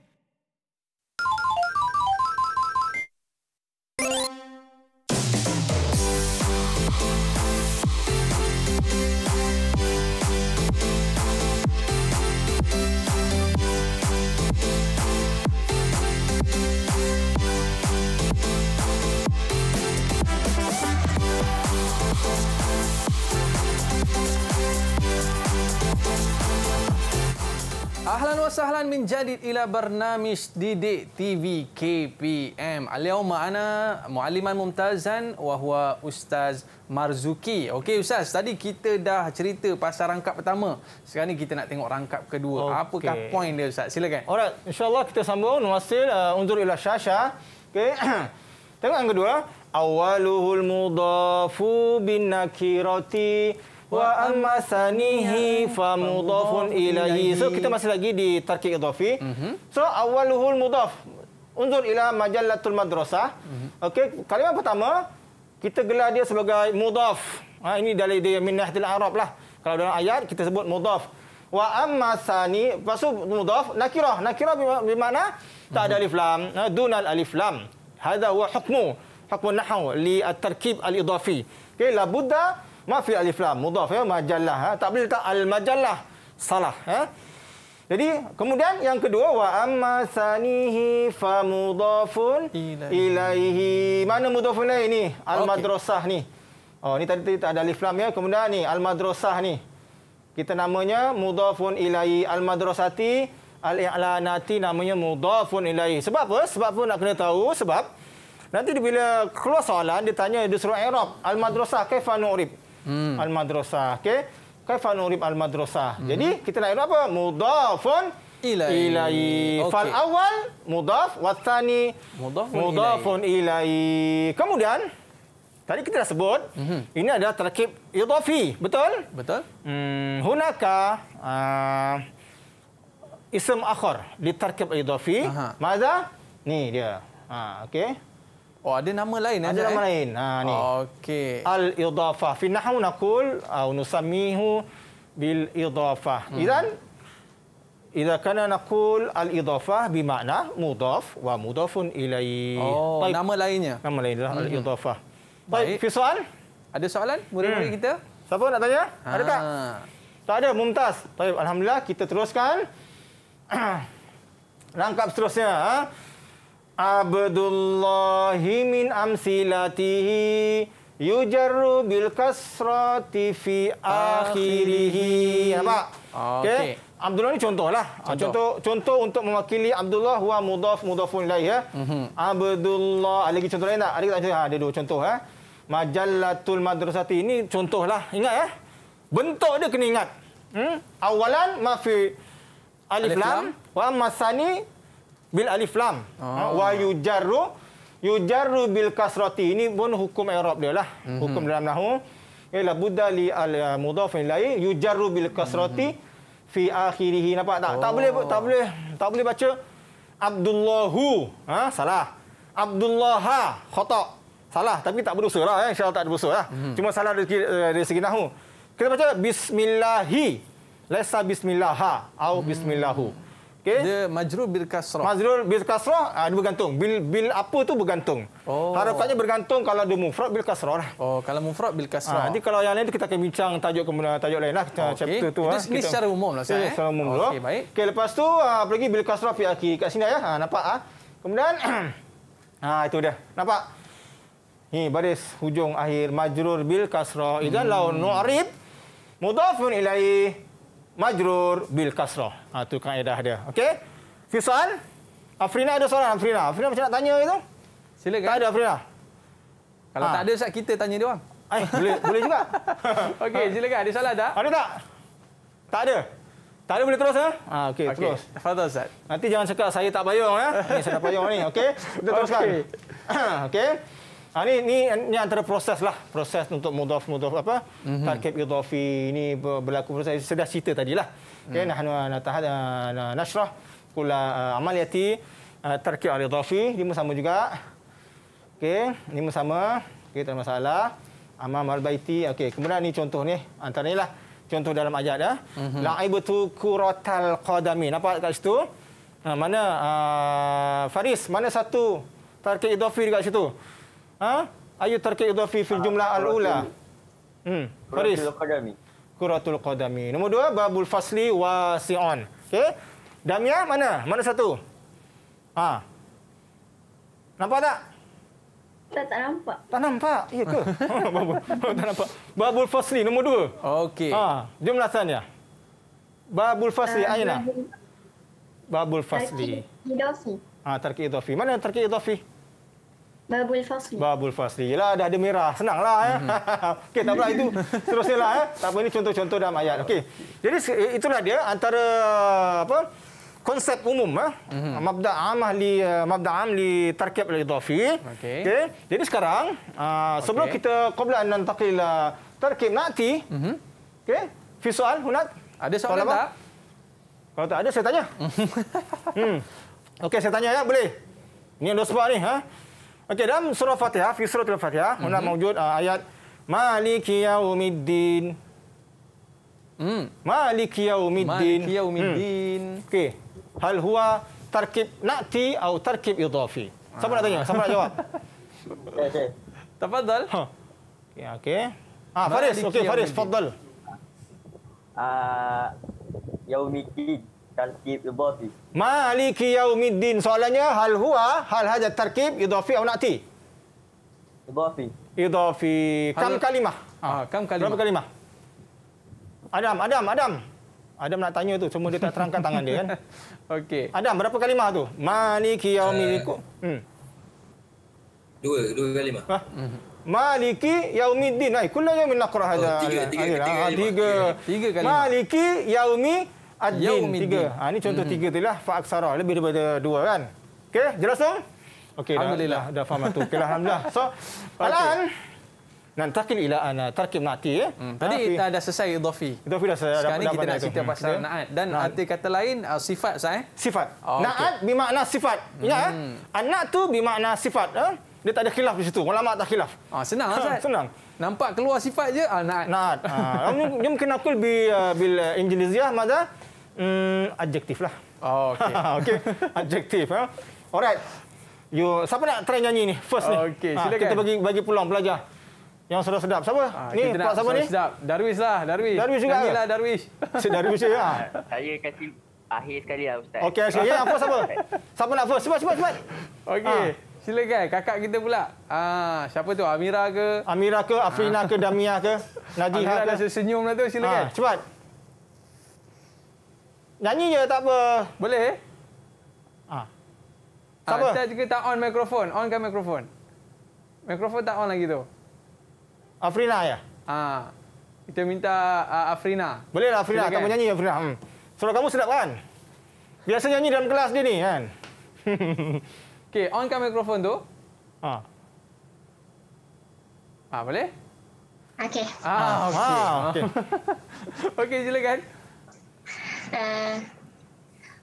Ahlan wa sahlan min jadid ila barnamish didik TV KPM. Aliyaw ana mualliman mumtazan wa ustaz Marzuki. Okey ustaz, tadi kita dah cerita pasal rangkap pertama. Sekarang ni kita nak tengok rangkap kedua. Okay. Apakah poin dia ustaz? Silakan. Alright, insyaAllah kita sambung. Nuasil uh, unzur ila syasha. Okey. *clears throat* tengok yang kedua. Awaluhul mudafu bin nakirati wa amasanihi fa mudafun ilaihi so kita masih lagi di tarkik idhafi mm-hmm. so awaluhul mudaf unzur ila majallatul madrasah mm-hmm. okey kalimah pertama kita gelar dia sebagai mudaf ha ini dari dia min nahdil arab lah kalau dalam ayat kita sebut mudaf wa amasani pasu mudaf nakirah nakirah bermakna tak ada mhm. alif lam ha, dunal alif lam hadha huwa hukmu hukmu nahwu li at-tarkib al-idhafi okey la budda Ma fi alif lam mudhaf ya majallah. Ha? Tak boleh letak al majallah. Salah ya. Jadi kemudian yang kedua wa amma sanihi fa mudhafun ilaihi. Mana mudhafun ilaihi ni? Al madrasah okay. ni. Oh ni tadi tak ada alif lam ya. Kemudian ni al madrasah ni. Kita namanya mudhafun ilaihi al madrasati al i'lanati namanya mudhafun ilaihi. Sebab apa? Sebab apa nak kena tahu sebab Nanti bila keluar soalan, dia tanya, dia suruh Arab. Al-Madrasah, kaifah nu'rib? hmm. al-madrasah okay? kaifan urib al-madrasah hmm. jadi kita nak ikut apa mudafun ilai okay. fal awal mudaf wasani mudafun ilai kemudian tadi kita dah sebut hmm. ini adalah terkib idafi betul betul hmm hunaka uh, ah, isim akhar li tarkib idafi madza ni dia ha okey Oh ada nama lain ada eh, nama lain. Ha ni. Okey. Al idafah. Fi nahwu naqul au nusammihu bil idafah. Hmm. Idan Idza kana naqul al idafah bi makna mudaf wa mudafun ilai. Oh, Baik. nama lainnya. Nama lain lah hmm. al idafah. Baik, Baik. soal? Ada soalan murid-murid hmm. kita? Siapa nak tanya? Ha. Ada tak? Tak ada, mumtaz. Baik, alhamdulillah kita teruskan. Langkap *clears throat* seterusnya. Ha? Abdullahi min amsilatihi yujarru bil kasrati fi akhirih. apa Okey. Okay. Abdullah ni contohlah. Ah, contoh. contoh contoh untuk mewakili Abdullah wa mudaf mudafun ilaih ya. Mm-hmm. Abdullah ada lagi contoh lain tak? Ada tak contoh? Ha, ada dua contoh ha. Majallatul Madrasati ini contohlah. Ingat ya. Bentuk dia kena ingat. Hmm? Awalan ma fi alif, alif lam. lam wa masani bil alif lam. Oh. Wa yujarru yujarru bil kasrati. Ini pun hukum Arab dia lah. Mm-hmm. Hukum dalam nahwu ila budda li al eh, mudhaf ilai yujarru bil kasrati mm-hmm. fi akhirih. Nampak tak? Oh. Tak boleh tak boleh tak boleh baca Abdullahu. Ha salah. Abdullaha khata. Salah tapi tak berdosa lah eh. InsyaAllah tak ada berdosa lah. Mm-hmm. Cuma salah dari, eh, dari segi nahwu. Kita baca bismillahi. Laisa bismillaha. Au mm-hmm. bismillahu. Okay. Dia majrur bil kasrah. Majrur bil kasrah, ha, dia bergantung. Bil bil apa tu bergantung. Oh. Harakatnya bergantung kalau dia mufrad bil kasrah lah. Oh, kalau mufrad bil kasrah. Ah, nanti kalau yang lain tu kita akan bincang tajuk kemudian tajuk lainlah. lah. Kita okay. chapter tu. Itu ha. Ah, ini kita, secara umum lah. Saya, eh? secara umum oh, okay, baik. Okay, lepas tu, ha, apa lagi bil kasrah fi akhir. Kat sini ya. Ha, nampak? Ha? Kemudian, ha, *clears throat* itu dia. Nampak? Ni baris hujung akhir majrur bil kasrah. Hmm. Idza law nu'rib mudafun ilaihi majrur bil kasrah. Ha tu kaedah dia. Okey. Fisal Afrina ada soalan Afrina. Afrina macam nak tanya gitu. Silakan. Tak ada Afrina. Kalau ha. tak ada Ustaz kita tanya dia orang. Eh, boleh *laughs* boleh juga. Okey, ha. silakan. Ada soalan tak? Ada tak? Tak ada. Tak ada boleh terus Ha? Ha, okey, okay. terus. Fadhil Ustaz. Nanti jangan cakap saya tak payung ya. Ini saya dah payung ni. Okey. *laughs* Kita teruskan. *coughs* Ha, okey. okay. Ha, ni, ni, ni antara proses lah. Proses untuk mudhaf, mudhaf apa. Mm-hmm. Tarkib idhafi ini berlaku proses. Saya sudah cerita tadi lah. Mhm. Okay, mm. Nahnu ah, natahad, uh, nashrah. Kula uh, ah, amaliyati. Uh, tarkib al-idhafi. Ini sama juga. Okay, ini pun sama. Okay, tak masalah. amal al-baiti. Okay, kemudian ni contoh ni. Antara ni lah. Contoh dalam ayat ya. Mm-hmm. La'ibatu kuratal qadami. Nampak kat situ? Ha, mana uh, Faris? Mana satu tarkib idhafi dekat situ? Ha? Ayu tarkib idhafi fil jumlah al-ula. Hmm. Faris. Kuratul qadami. Nomor dua, babul fasli wa si'on. Okey. Damia mana? Mana satu? Ha. Nampak tak? Tak, nampak. Tak nampak? Ya ke? *laughs* Oh, tak nampak. Babul fasli nomor dua. Okey. Ha. Jumlah tanya. Babul fasli, uh, Aina. Babul fasli. Tarkib idhafi. Ha, tarkib idhafi. Mana tarkib idhafi? Babul Fasli. Babul Fasli. Yelah, dah ada merah. Senanglah. Ya. Mm-hmm. *laughs* Okey, tak apa itu. Seterusnya lah. Ya. Tak apa, ini contoh-contoh dalam ayat. Okey. Jadi, eh, itulah dia antara uh, apa konsep umum hmm. ah mm-hmm. mabda amah li uh, mabda am li tarkib al idafi okey okay. jadi sekarang uh, sebelum kita qabla an nantaqil uh, tarkib nanti mm-hmm. okey fi soal hunat ada soalan tak kalau tak ada saya tanya *laughs* hmm okey saya tanya ya boleh ni yang sebab ni ha Okey, dalam surah Fatihah, fi suratul Fatihah, mm mm-hmm. mewujud uh, ayat Maliki yaumiddin. Mm. Maliki yaumiddin. Maliki yaumiddin. Hmm. Okey. Hal huwa tarkib na'ti atau tarkib idhafi? Siapa ah. nak tanya? Siapa nak jawab? *laughs* okey, okey. Tafadhal. Huh. Okey, okey. Ah, Faris, okey, Faris, tafadhal. Ah, uh, yaumiddin tarkib idhafi. Maliki yaumiddin. Soalannya hal huwa hal hadha tarkib idhafi atau nati? Idhafi. Idhafi. Kam hal... kalimah? Ah, kam kalimah. Berapa kalimah? Adam, Adam, Adam. Adam nak tanya tu, semua dia tak terangkan tangan dia kan. *laughs* Okey. Adam, berapa kalimah tu? Maliki yaumiddin. Uh, eh. hmm. Dua, dua kalimah. Ha? Maliki yaumiddin. Ai, kullu yaumin naqra hadha. Oh, tiga, tiga, ah, tiga, tiga, tiga, tiga, tiga, tiga, admin tiga. Ha, ini contoh hmm. tiga tu lah. Fa'aksara. Lebih daripada dua kan. Okey, jelas tu? Okey, Alhamdulillah. Dah, dah, faham lah tu. Okey, Alhamdulillah. So, *laughs* okay. Alan. Dan takil ila ana tarkib naati eh. Ya? Hmm. Tadi kita dah selesai idhofi. Idhofi dah selesai. Sekarang ni kita nak cerita hmm. pasal naat. Dan na'at. arti kata lain, uh, sifat saya. eh? Sifat. Oh, naat okay. bermakna sifat. Ingat eh? Hmm. Anak tu bermakna sifat. Eh? Dia tak ada khilaf di situ. Ulama tak khilaf. Ah, senang lah, ha, Zat. Senang. Nampak keluar sifat je, ah, naat. Naat. Ah, jom kena aku lebih uh, bila mazah. Hmm, adjektif lah. Oh, okay. *laughs* okay. Adjektif. Ha? Alright. You, siapa nak try nyanyi ni? First ni. Okay, ha, silakan. Ha, kita bagi bagi peluang pelajar. Yang sudah sedap. Siapa? Ha, ni, pelak siapa ni? Sedap. Darwish lah. Darwish. Darwish juga. Nyanyilah ke? Darwish. *laughs* Si Darwish ya. Saya kasi akhir sekali lah Ustaz. Okay, Ustaz. Okay. Ya, apa siapa? *laughs* siapa nak first? Cepat, cepat, cepat. Okay. Ha. Silakan, kakak kita pula. Ah, siapa tu? Amira ke? Amira ke? Afrina ha. ke? Ah. Damia ke? Najihah ke? Amira dah senyum lah tu, silakan. Ha, cepat. Nyanyi je tak apa. Boleh? Ah. ah tak ha, apa. Kita tak on mikrofon. On kan mikrofon. Mikrofon tak on lagi tu. Afrina ya? Ah. Kita minta uh, Afrina. Boleh lah Afrina. Kamu nyanyi Afrina. Hmm. Suara kamu sedap kan? Biasa nyanyi dalam kelas dia ni kan? *laughs* Okey, on kan mikrofon tu. Ah. Ah, boleh? Okey. Ah, okey. Ah, okey. *laughs* okey, silakan.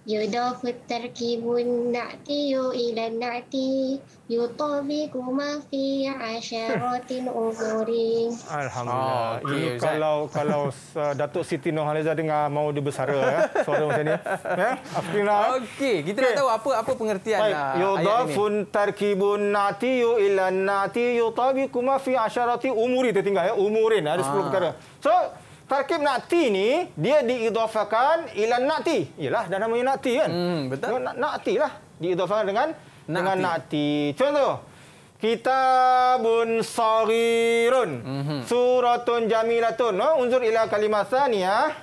يضافي التركيب nati yu النعتي nati ما في عشرات أمور الحمد Alhamdulillah. oh, kalau kalau uh, Datuk Siti Nohaliza dengar mau dibesara ya, suara macam ni ya Afina okey kita okay. nak tahu apa apa pengertian Baik. Uh, ah, yudafun tarkibun nati yu ila nati yutabiqu ma fi asharati umuri tertinggal ya umurin ada ah. perkara so Tarkib na'ti ni, dia diidhafakan ila na'ti. Yalah, dah namanya na'ti kan? Hmm, betul. Na na'ti lah. Diidhafakan dengan na dengan na'ti. Contoh, kitabun sarirun. Mm -hmm. Suratun jamilatun. No? Oh, Unzur ila kalimah saniyah.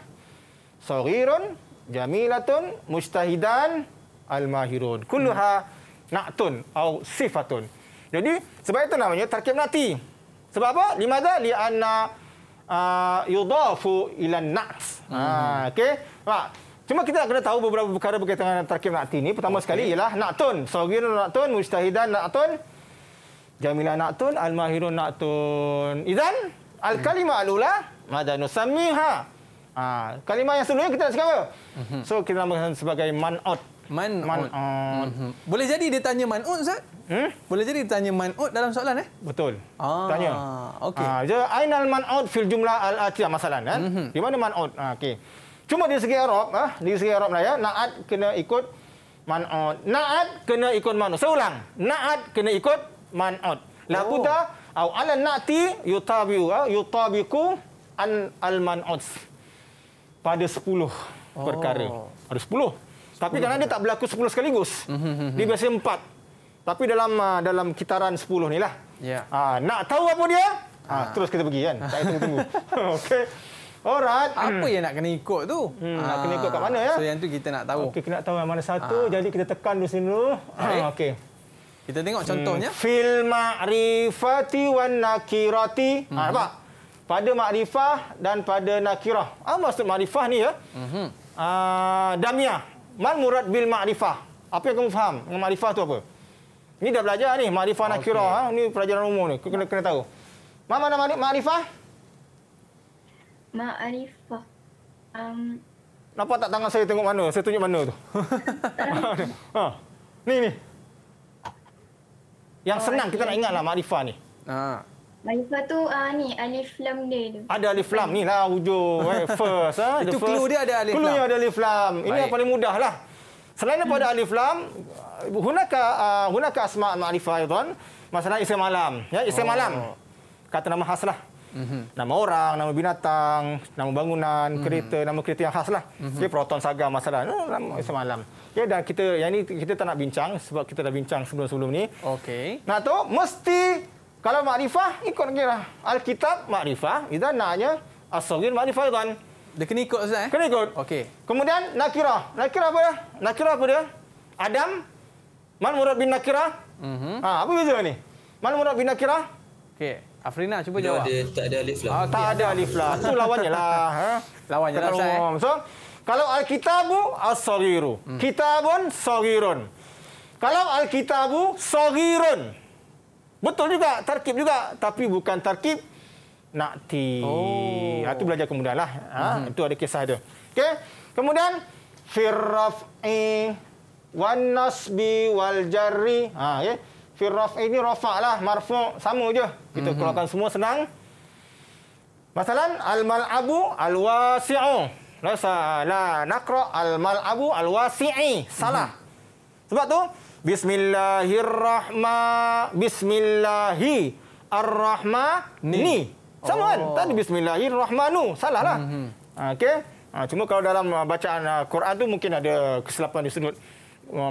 Sarirun, jamilatun, mustahidan, almahirun. Kulluha hmm. na'tun atau sifatun. Jadi, sebab itu namanya tarkib na'ti. Sebab apa? Limadha li'anna... Ah, yudafu ila na'f. Ah, hmm. Ha, okay. Ha. Cuma kita kena tahu beberapa perkara berkaitan dengan tarkib na'ti ini. Pertama okay. sekali ialah na'tun. Sawgirun na'tun, mujtahidan na'tun. Jamilah na'tun, al-mahirun na'tun. Izan, al-kalimah hmm. al-ula, madanu samiha. Ha, ah, kalimah yang sebelumnya kita nak cakap apa? Mm-hmm. So, kita namakan sebagai man'ut. Man'un. Man mhm. Boleh jadi dia tanya man'un, Ustaz? Hmm? Boleh jadi dia tanya man'un dalam soalan, eh? Betul. Ah, tanya. Okay. Ha, ah, Ainal man'un fil jumlah al-atiyah masalah, eh? kan? Mm -hmm. Di mana man'un? Ha, ah, okay. Cuma di segi Arab, ha, di segi Arab Melayu, na'at kena ikut man'un. Na'at kena ikut man'un. Saya ulang. Na'at kena ikut man'un. Labuda, oh. au ala na'ti yutabiku, yutabiku an al-man'un. Pada sepuluh perkara. Oh. Ada sepuluh. Tapi kadang dia tak berlaku 10 sekaligus. Mm-hmm. Dia biasanya 4. Tapi dalam uh, dalam kitaran 10 ni lah. Yeah. Ya. Uh, nak tahu apa dia? Ha. Uh, terus kita pergi kan. *laughs* Tak payah tunggu-tunggu. *laughs* Okey. Alright. Apa yang nak kena ikut tu? Hmm, nak ah, kena ikut kat mana ya? So yang tu kita nak tahu. Okey, kita nak tahu yang mana satu. Aa. Jadi kita tekan di sini dulu. Okey. Okay. Kita tengok contohnya. Hmm, fil ma'rifati wan nakirati. Mm-hmm. nampak? Pada makrifah dan pada nakirah. Apa maksud makrifah ni ya? Mm-hmm. Uh, damiah. Mal murad bil ma'rifah. Apa yang kamu faham? Ma'rifah tu apa? Ini dah belajar ni. Ma'rifah okay. nakirah. Ha? Ini pelajaran umum ni. Kena, kena tahu. Ma mana ma'rifah? Ma'rifah. Um... Nampak tak tangan saya tengok mana? Saya tunjuk mana tu? *laughs* ha. Ni ni. Yang senang kita nak ingatlah ma'rifah ni. Ha. Alif tu uh, ni alif lam dia tu. Ada alif lam ni lah hujung eh, *laughs* first Ha, Itu first. clue dia ada alif clue lam. Clue ada alif lam. Ini Baik. yang paling mudah lah. Selain daripada hmm. alif lam, hunaka uh, hunaka asma ma'rifah aidan. Masalah isim malam. Ya, isim oh. malam. Kata nama khas lah. Mm-hmm. Nama orang, nama binatang, nama bangunan, mm. kereta, nama kereta yang khas lah. Mm-hmm. Dia proton saga masalah. Oh, nama isim malam. Ya, dan kita yang ni kita tak nak bincang sebab kita dah bincang sebelum-sebelum ni. Okey. Nah tu mesti kalau makrifah, ikut lagi lah. Alkitab, makrifah. Kita nanya asogin makrifah itu kan. Dia kena ikut, Ustaz. Eh? Kena ikut. Okey. Kemudian, nakirah. Nakirah apa dia? Nakirah apa dia? Adam, Man Murad bin Nakirah. Mm -hmm. ha, apa beza ni? Man Murad bin Nakirah. Okey. Afrina, cuba dia jawab. Ada, tak ada alif lah. Ah, tak ada alif lah. Itu lawannya lah. Ha. *laughs* lawannya lah, Ustaz. Eh? So, kalau Alkitabu, asogiru. Mm. Kitabun, sogirun. Kalau Alkitabu, sogirun. Betul juga, tarkib juga. Tapi bukan tarkib nakti. Oh. Itu ha, belajar kemudian lah. Ha, mm-hmm. Itu ada kisah dia. Okay. Kemudian, firraf'i wanasbi wal jarri. Ha, okay. Ya. Firraf'i ni rafa' lah, marfu' sama je. Kita mm-hmm. keluarkan semua senang. Masalan, al-mal'abu al-wasi'u. Lasa, la, nakra' al-mal'abu al-wasi'i. Salah. Mm-hmm. Sebab tu, Bismillahirrahmanirrahim. Bismillahi arrahmani. Ni. Sama oh. kan? Tadi bismillahirrahmanu. Salah lah. Mm -hmm. hmm, hmm. Ah, okey. Ha, cuma kalau dalam ah, bacaan Quran tu mungkin ada kesilapan di sudut.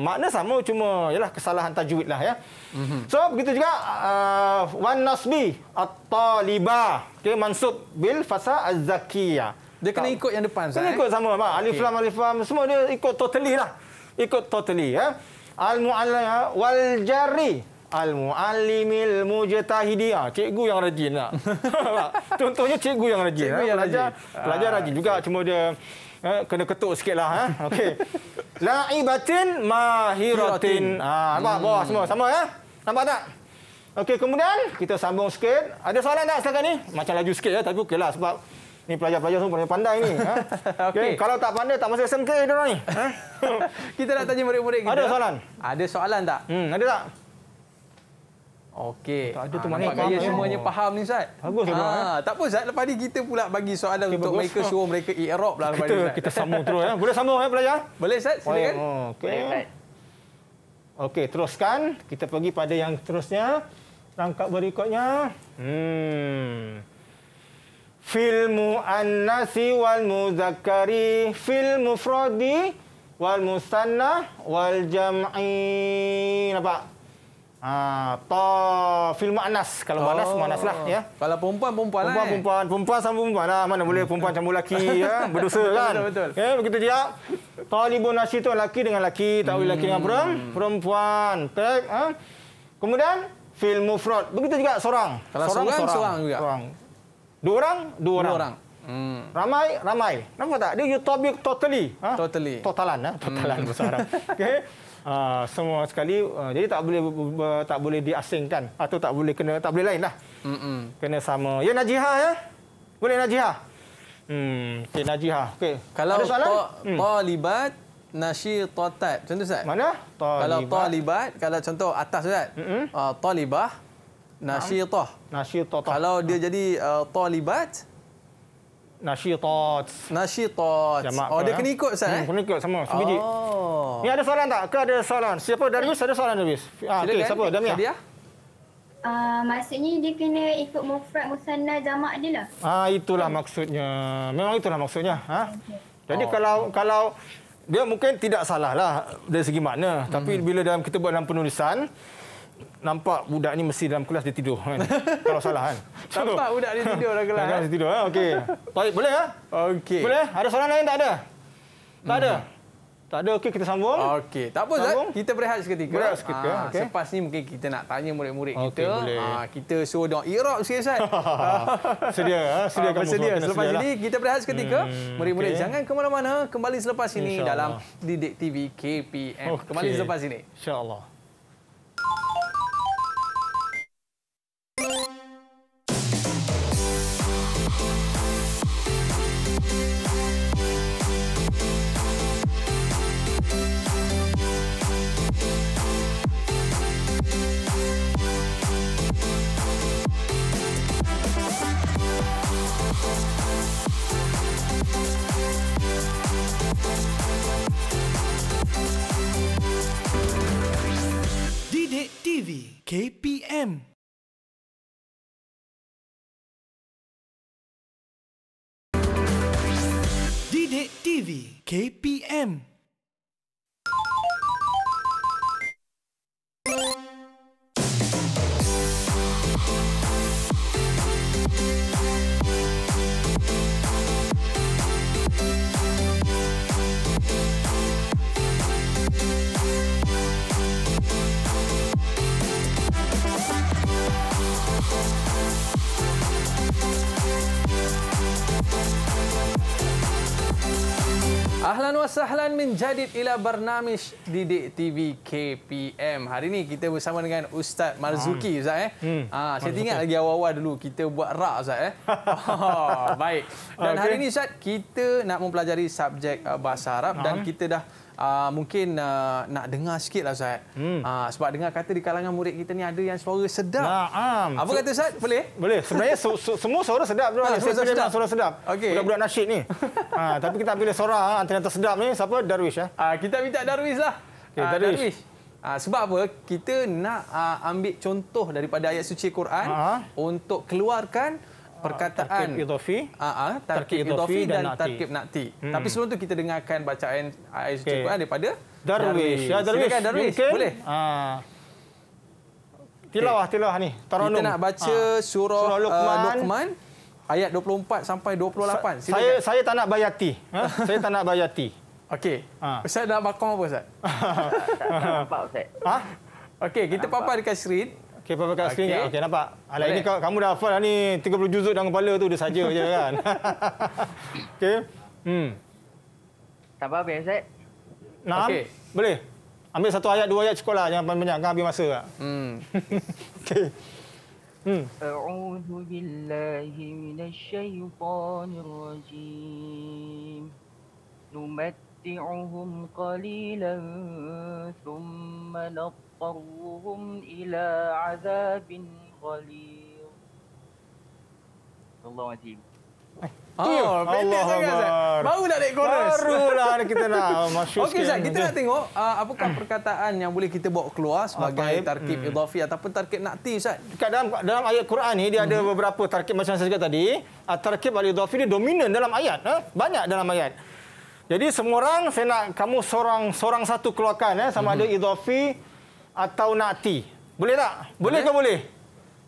makna sama cuma yalah kesalahan tajwid lah ya. Mm -hmm. So begitu juga uh, nasbi at-taliba. okay mansub bil fasa az-zakiyah. Dia kena ikut yang depan. Kena eh? ikut sama. Okay. Alif lam alif lam semua dia ikut totally lah. Ikut totally ya. Al-Mu'allaya ha? wal-Jari. Al-Mu'allimil Mujtahidi. Ha, cikgu yang rajin nak, ha? *laughs* *laughs* Contohnya cikgu yang rajin. Cikgu ha? yang rajin. Ah, pelajar rajin juga. Cuma dia kena ketuk sikit lah. Eh? Okey. *laughs* La'ibatin mahiratin. Ha, nampak hmm. bawah semua. Sama ya? Nampak tak? Okey, kemudian kita sambung sikit. Ada soalan tak sekarang ni? Macam laju sikit ya, tapi okeylah sebab ni pelajar-pelajar semua pelajar pandai ni. Ha? *laughs* Okey. Okay. Kalau tak pandai tak masuk sengke dia orang ni. Ha? *laughs* kita nak tanya murid-murid kita. Ada soalan? Ada soalan tak? Hmm, ada tak? Okey. Tak ada ha, tu ah, mana gaya semuanya oh. faham ni Ustaz. Bagus ha, sebenarnya. Ha. Tak apa Ustaz, lepas ni kita pula bagi soalan okay, untuk bagus. mereka suruh mereka i'rab lah kepada kita. Kita sambung terus ya. Boleh sambung ya pelajar? Boleh Ustaz, silakan. Okey. Okey, teruskan. Kita pergi pada yang seterusnya. Rangkap berikutnya. Hmm fil muannasi wal muzakkari fil mufradi wal musanna wal jam'i nampak ha ta fil muannas kalau manas, oh. muannas lah, ya kalau perempuan perempuan lah, perempuan lah, perempuan, perempuan sama perempuan lah mana boleh hmm. perempuan campur lelaki *laughs* ya berdosa kan betul betul ya begitu dia talibun nasyid laki dengan lelaki tahu laki dengan hmm. perempuan perempuan tak ha? kemudian fil mufrad begitu juga seorang kalau seorang seorang juga seorang Dua orang, dua orang. Dua orang. Hmm. Ramai, ramai. Nampak tak? Dia utopic totally. Ha? Totally. Totalan. Ha? Hmm. Totalan hmm. bahasa Okay? Uh, semua sekali uh, jadi tak boleh uh, tak boleh diasingkan atau tak boleh kena tak boleh lain lah Mm-mm. kena sama ya Najiha ya boleh Najiha hmm okay, Najiha okay. kalau ta, talibat hmm. nasyitatat contoh saya mana talibat. kalau tolibat kalau contoh atas Ustaz uh, ah, talibah Nasyitah. Nasyitah. Kalau dia jadi uh, talibat. Nasyitat. Nasyitat. Oh, dia eh? kena ikut, Ustaz? Hmm, eh? kena ikut sama. Sebiji. Oh. Ni ada soalan tak? Ke ada soalan? Siapa? dari Darius ada soalan, Darius? ah, okay, siapa? Damia. Dia? Uh, ah, maksudnya dia kena ikut mufrad musanna jamak dia lah. Ah itulah hmm. maksudnya. Memang itulah maksudnya. Ha? Okay. Jadi oh. kalau kalau dia mungkin tidak salah lah dari segi makna. Hmm. Tapi bila dalam kita buat dalam penulisan, nampak budak ni mesti dalam kelas dia tidur kan. *laughs* Kalau salah kan. nampak tu. budak dia tidur dalam *laughs* kelas. Dalam tidur ha? okey. Baik, boleh ah? Okey. Boleh? Ah? Ada soalan lain tak ada? Tak ada. Hmm. Tak ada, okey kita sambung. Ah, okey, tak apa Zat. Kita berehat seketika. Berehat seketika. Ha, okay. Selepas ni mungkin kita nak tanya murid-murid okay, kita. Boleh. Ha, kita suruh dia irak sikit Zat. *laughs* sedia, ha? sedia kamu bersedia. Selepas ini kita berehat seketika. Hmm, murid-murid okay. jangan ke mana-mana. Kembali selepas ini dalam Didik TV KPM. Okay. Kembali selepas ini. InsyaAllah. Escape Jadid ila Barnamish di TV KPM. Hari ini kita bersama dengan Ustaz Marzuki hmm. Ustaz eh. Hmm. Ah, saya ingat lagi awal-awal dulu kita buat rak Ustaz eh. *laughs* Ah, baik. Dan okay. Ah, hari ini Ustaz kita nak mempelajari subjek ah, bahasa Arab dan kita dah uh, mungkin uh, nak dengar sikit lah Ustaz. Hmm. Uh, sebab dengar kata di kalangan murid kita ni ada yang suara sedap. Nah, um. Apa so, kata Ustaz? Boleh? Boleh. Sebenarnya su- su- semua suara sedap. Ha, semua suara sedap. Suara sedap. Okay. Budak-budak nasyid ni. ha, *laughs* tapi kita pilih suara ha, ternyata sedap ni. Siapa? Darwish. Ya? Ha? kita minta Darwish lah. Okay, uh, Darwish. Darwish. Uh, sebab apa? Kita nak uh, ambil contoh daripada ayat suci Quran uh untuk keluarkan Ah, perkataan tarkib idhofi uh-huh, ah, ah, tarkib idhofi dan tarkib nakti hmm. tapi sebelum tu kita dengarkan bacaan ayat suci okay. Quran daripada darwish ya darwish, darwish. boleh uh, tilawah okay. tilawah ni kita nak baca uh, surah, surah eh, luqman, uh, luqman ayat 24 sampai 28 Silakan. saya saya tak nak bayati ha? *laughs* saya tak nak bayati okey ha. ustaz nak makam apa ustaz *laughs* tak nampak ustaz ha okey kita papa dekat screen Okey, Papa kat skrin? Okey, nampak. Alah ini kau, kamu dah hafal lah ni 30 juzuk dalam kepala tu dia saja je kan. *laughs* Okey. Hmm. Tak apa, habis Ustaz. Enam? Okay. Boleh? Ambil satu ayat, dua ayat cukup lah. Jangan banyak-banyak. Kan ambil masa lah. Hmm. *laughs* Okey. Hmm. A'udhu billahi minasyaitanir rajim. Numatti'uhum qalilan thumma nabdi'uhum تقرهم إلى عذاب غليظ الله وجيب eh, Oh, pendek eh, sangat Baru nak naik chorus. Barulah kita nak oh, masuk. *laughs* Okey, Ustaz. Kita nak tengok uh, apakah perkataan yang boleh kita bawa keluar sebagai okay. tarkib hmm. idhafi ataupun tarkib nakti, Ustaz. dalam, dalam ayat Quran ni, dia hmm. ada beberapa tarkib macam saya cakap tadi. Uh, tarkib al-idhafi ni dominan dalam ayat. Eh? Banyak dalam ayat. Jadi semua orang, saya nak kamu seorang seorang satu keluarkan. Eh? Sama hmm. ada idhafi, atau nati. Boleh tak? Boleh, boleh ke boleh?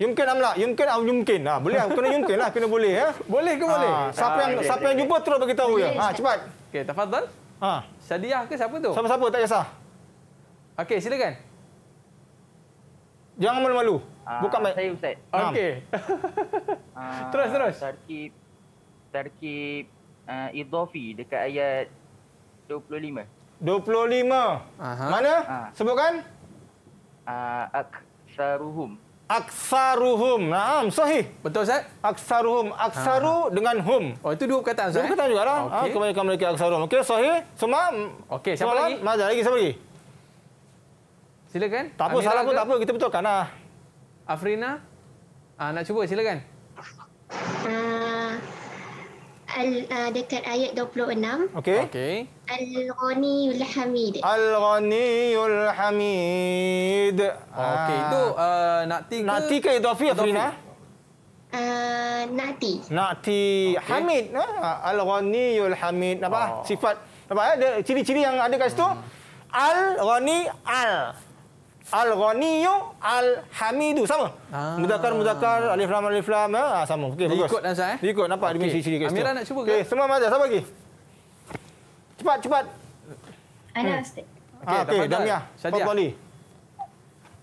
Yumkin amla, yumkin atau yumkin. Ha, boleh ah, kena yumkin lah, kena boleh ya. *laughs* Boleh ke boleh? Ah, siapa yang okay, ah, siapa yang jumpa terus bagi tahu ya. Ha, cepat. Okey, tafadhal. Ha. Sadiah ke siapa tu? Siapa-siapa tak kisah. Okey, silakan. Jangan malu-malu. Buka mic. saya Ustaz. Okey. *laughs* *laughs* terus terus. Tarkib tarkib uh, dekat ayat 25. 25. Aha. Mana? Ha. Sebutkan. Ah, aksaruhum. Aksaruhum. Naam, sahih. Betul, Ustaz? Aksaruhum. Aksaru ha. Ah. dengan hum. Oh, itu dua perkataan, Ustaz? Dua perkataan juga lah. Okay. Ha, ah, kebanyakan mereka aksaruhum. Okey, sahih. Semua. Mm, Okey, siapa Semalam? lagi? Mazhar lagi, siapa lagi? Silakan. Tak apa, Amira salah pun tak apa. Kita betulkan lah. Afrina? Ha, nak cuba, silakan al uh, dekat ayat 26 okey Okay. al-ghaniyul hamid al-ghaniyul hamid okey ah. itu uh, nakti ke nakti ke itu afi ya, afrina uh, nakti nakti okay. hamid eh? al-ghaniyul hamid apa oh. sifat apa ya? Eh? ciri-ciri yang ada kat situ hmm. al-ghani al Al-Ghaniyu Al-Hamidu sama. Ah. Mudakar mudakar alif lam alif lam ya? ah ha, sama. Okey bagus. Ikut dan lah, saya. Eh? Ikut nampak dimensi okay. sini Amirah nak cuba ke? semua mata sama lagi? Cepat cepat. Ana hmm. Ustaz. Ah, okey, okay, Damia. Saja. Pak Bali.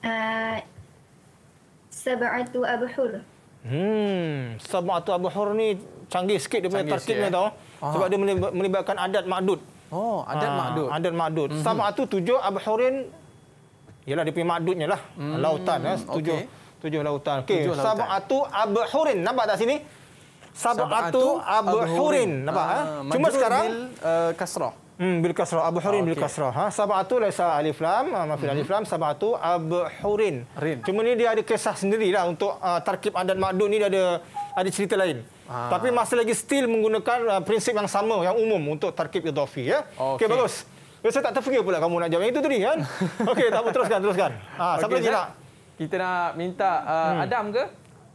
Uh, sab'atu abhur. Hmm, sab'atu abhur ni canggih sikit dia punya tertibnya eh? tau. Aha. Sebab dia melibatkan adat makdud. Oh, adat ha, ah, makdud. Adat makdud. Mm-hmm. Sab'atu tujuh abhurin ialah dia punya madudnya lah hmm. lautan ya eh, tujuh okay. tujuh lautan okey sabatu abhurin nampak tak sini sabatu abhurin nampak ha? cuma sekarang bil uh, eh, kasrah hmm bil kasrah abhurin okay. bil kasrah ha sabatu laisa alif lam ah, maaf hmm. alif lam sabatu abhurin cuma ni dia ada kisah sendirilah untuk uh, tarkib adat madud ni dia ada ada cerita lain Ha. Tapi masih lagi still menggunakan uh, prinsip yang sama yang umum untuk tarkib idhafi ya. Okey okay, bagus. Ya, saya tak terfikir pula kamu nak jawab itu tadi kan. Okey, tak apa teruskan, teruskan. Ha, okay, siapa lagi nak? Kita nak minta uh, hmm. Adam ke?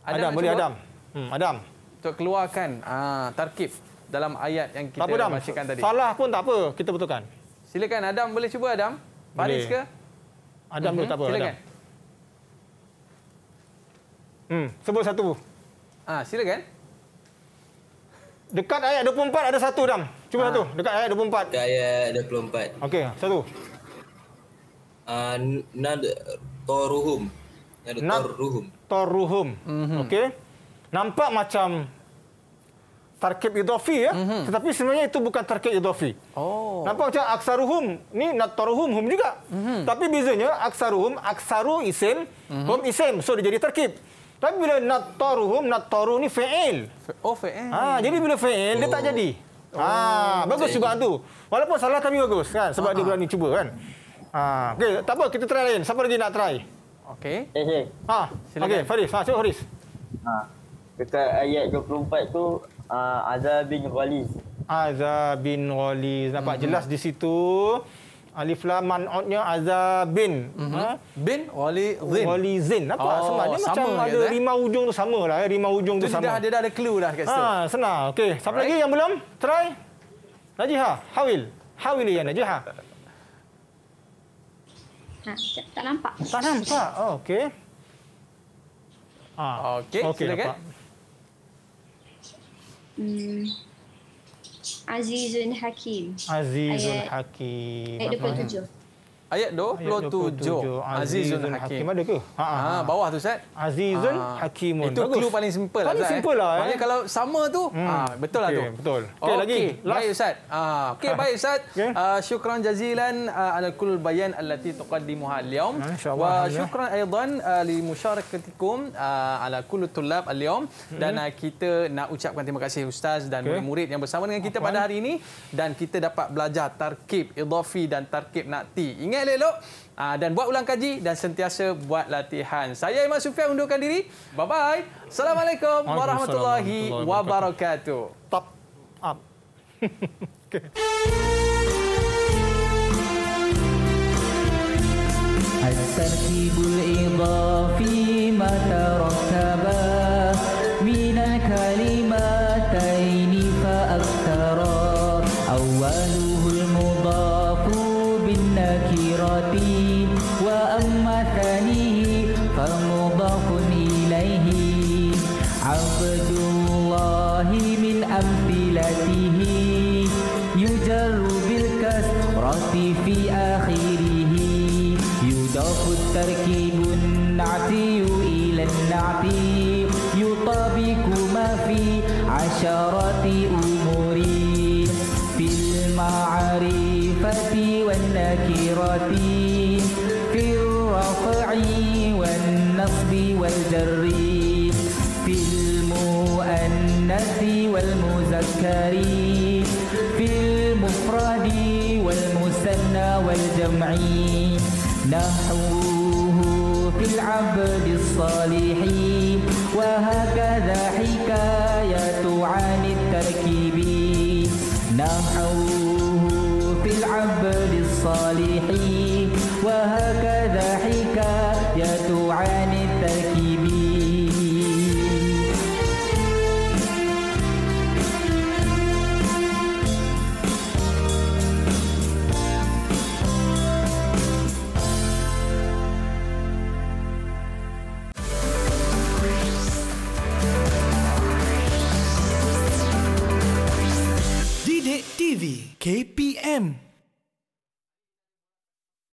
Adam, Adam boleh Adam. Hmm, Adam. Untuk keluarkan uh, tarkib dalam ayat yang kita apa, bacakan tadi. Salah pun tak apa, kita betulkan. Silakan Adam boleh cuba Adam. Paris ke? Adam uh-huh. Mhm, dulu tak apa. Silakan. Adam. Hmm, sebut satu. Ah, ha, silakan. Dekat ayat 24 ada satu Adam. Cuba ha. satu. Ah. Dekat ayat 24. Dekat ayat 24. Okey, satu. Uh, nad toruhum. Nad toruhum. Toruhum. Mhm. Okey. Nampak macam tarkib idofi ya. Mm-hmm. Tetapi sebenarnya itu bukan tarkib idofi. Oh. Nampak macam aksaruhum. Ni nad toruhum hum juga. Mm-hmm. Tapi bezanya aksaruhum, aksaru isim, mm-hmm. hum isim. So, dia jadi tarkib. Tapi bila nad toruhum, nad toruh ni fa'il. Oh, fa'il. Ha, ah, jadi bila fa'il, oh. dia tak oh. jadi. Ah, oh. Ha, bagus juga tu. Walaupun salah kami bagus kan sebab ha. dia ah, ah. berani cuba kan. Ha, okey, tak apa kita try lain. Siapa lagi nak try? Okey. Eh, hey. Eh. Ha, silakan. Okey, Faris. Ha, cuba Faris. Ha. Dekat ayat 24 tu a Azab bin Ghaliz. Azab bin Ghaliz. Nampak mm-hmm. jelas di situ. Alif lam manutnya azabin. Mm -hmm. ha? Bin wali zin. Wali zin. Apa oh, sama dia macam ada lima hujung tu samalah ya lima eh? hujung tu, sama. Lah, eh? Dia dah, ada ada clue dah kat situ. Ha senang. Okey, siapa lagi yang belum? Try. Najiha, ha? Hawil. Hawil ya Najiha. Ha, tak nampak. Tak nampak. Oh, okey. Ah, okey. Okay, silakan. Dapat. Azizun Hakim. Azizun Hakim. Ayat 27. Hmm. Ayat 27. Azizun Hakim. Ada ke? Ha, ha, ha. Ah. Bawah tu, Ustaz. Azizun ah. Hakimun. Itu Bagus. clue paling simple. Lah, paling lah, Ustaz, eh. simple lah. Eh. Maknanya kalau sama tu, hmm. ha, betul okay, lah tu. Betul. Okey, okay, lagi. Last. Baik, Ustaz. Ha, Okey, baik, Ustaz. okay. uh, syukran jazilan uh, ala kul bayan alati tuqaddimuha al-yawm. Ha, Wa syukran ya. aydan uh, li musyarakatikum uh, ala kul tulab al Hmm. Dan uh, kita nak ucapkan terima kasih Ustaz dan okay. murid yang bersama dengan kita Apa? pada hari ini. Dan kita dapat belajar tarkib idhafi dan tarkib nakti. Ingat elok-elok ah, dan buat ulang kaji dan sentiasa buat latihan. Saya Imam Sufian undurkan diri. Bye bye. Assalamualaikum warahmatullahi wabarakatuh. Top up. *laughs* Al-Tarkibul Idhafi Mata Rokhaba Kalimah العبد الصالحين Him.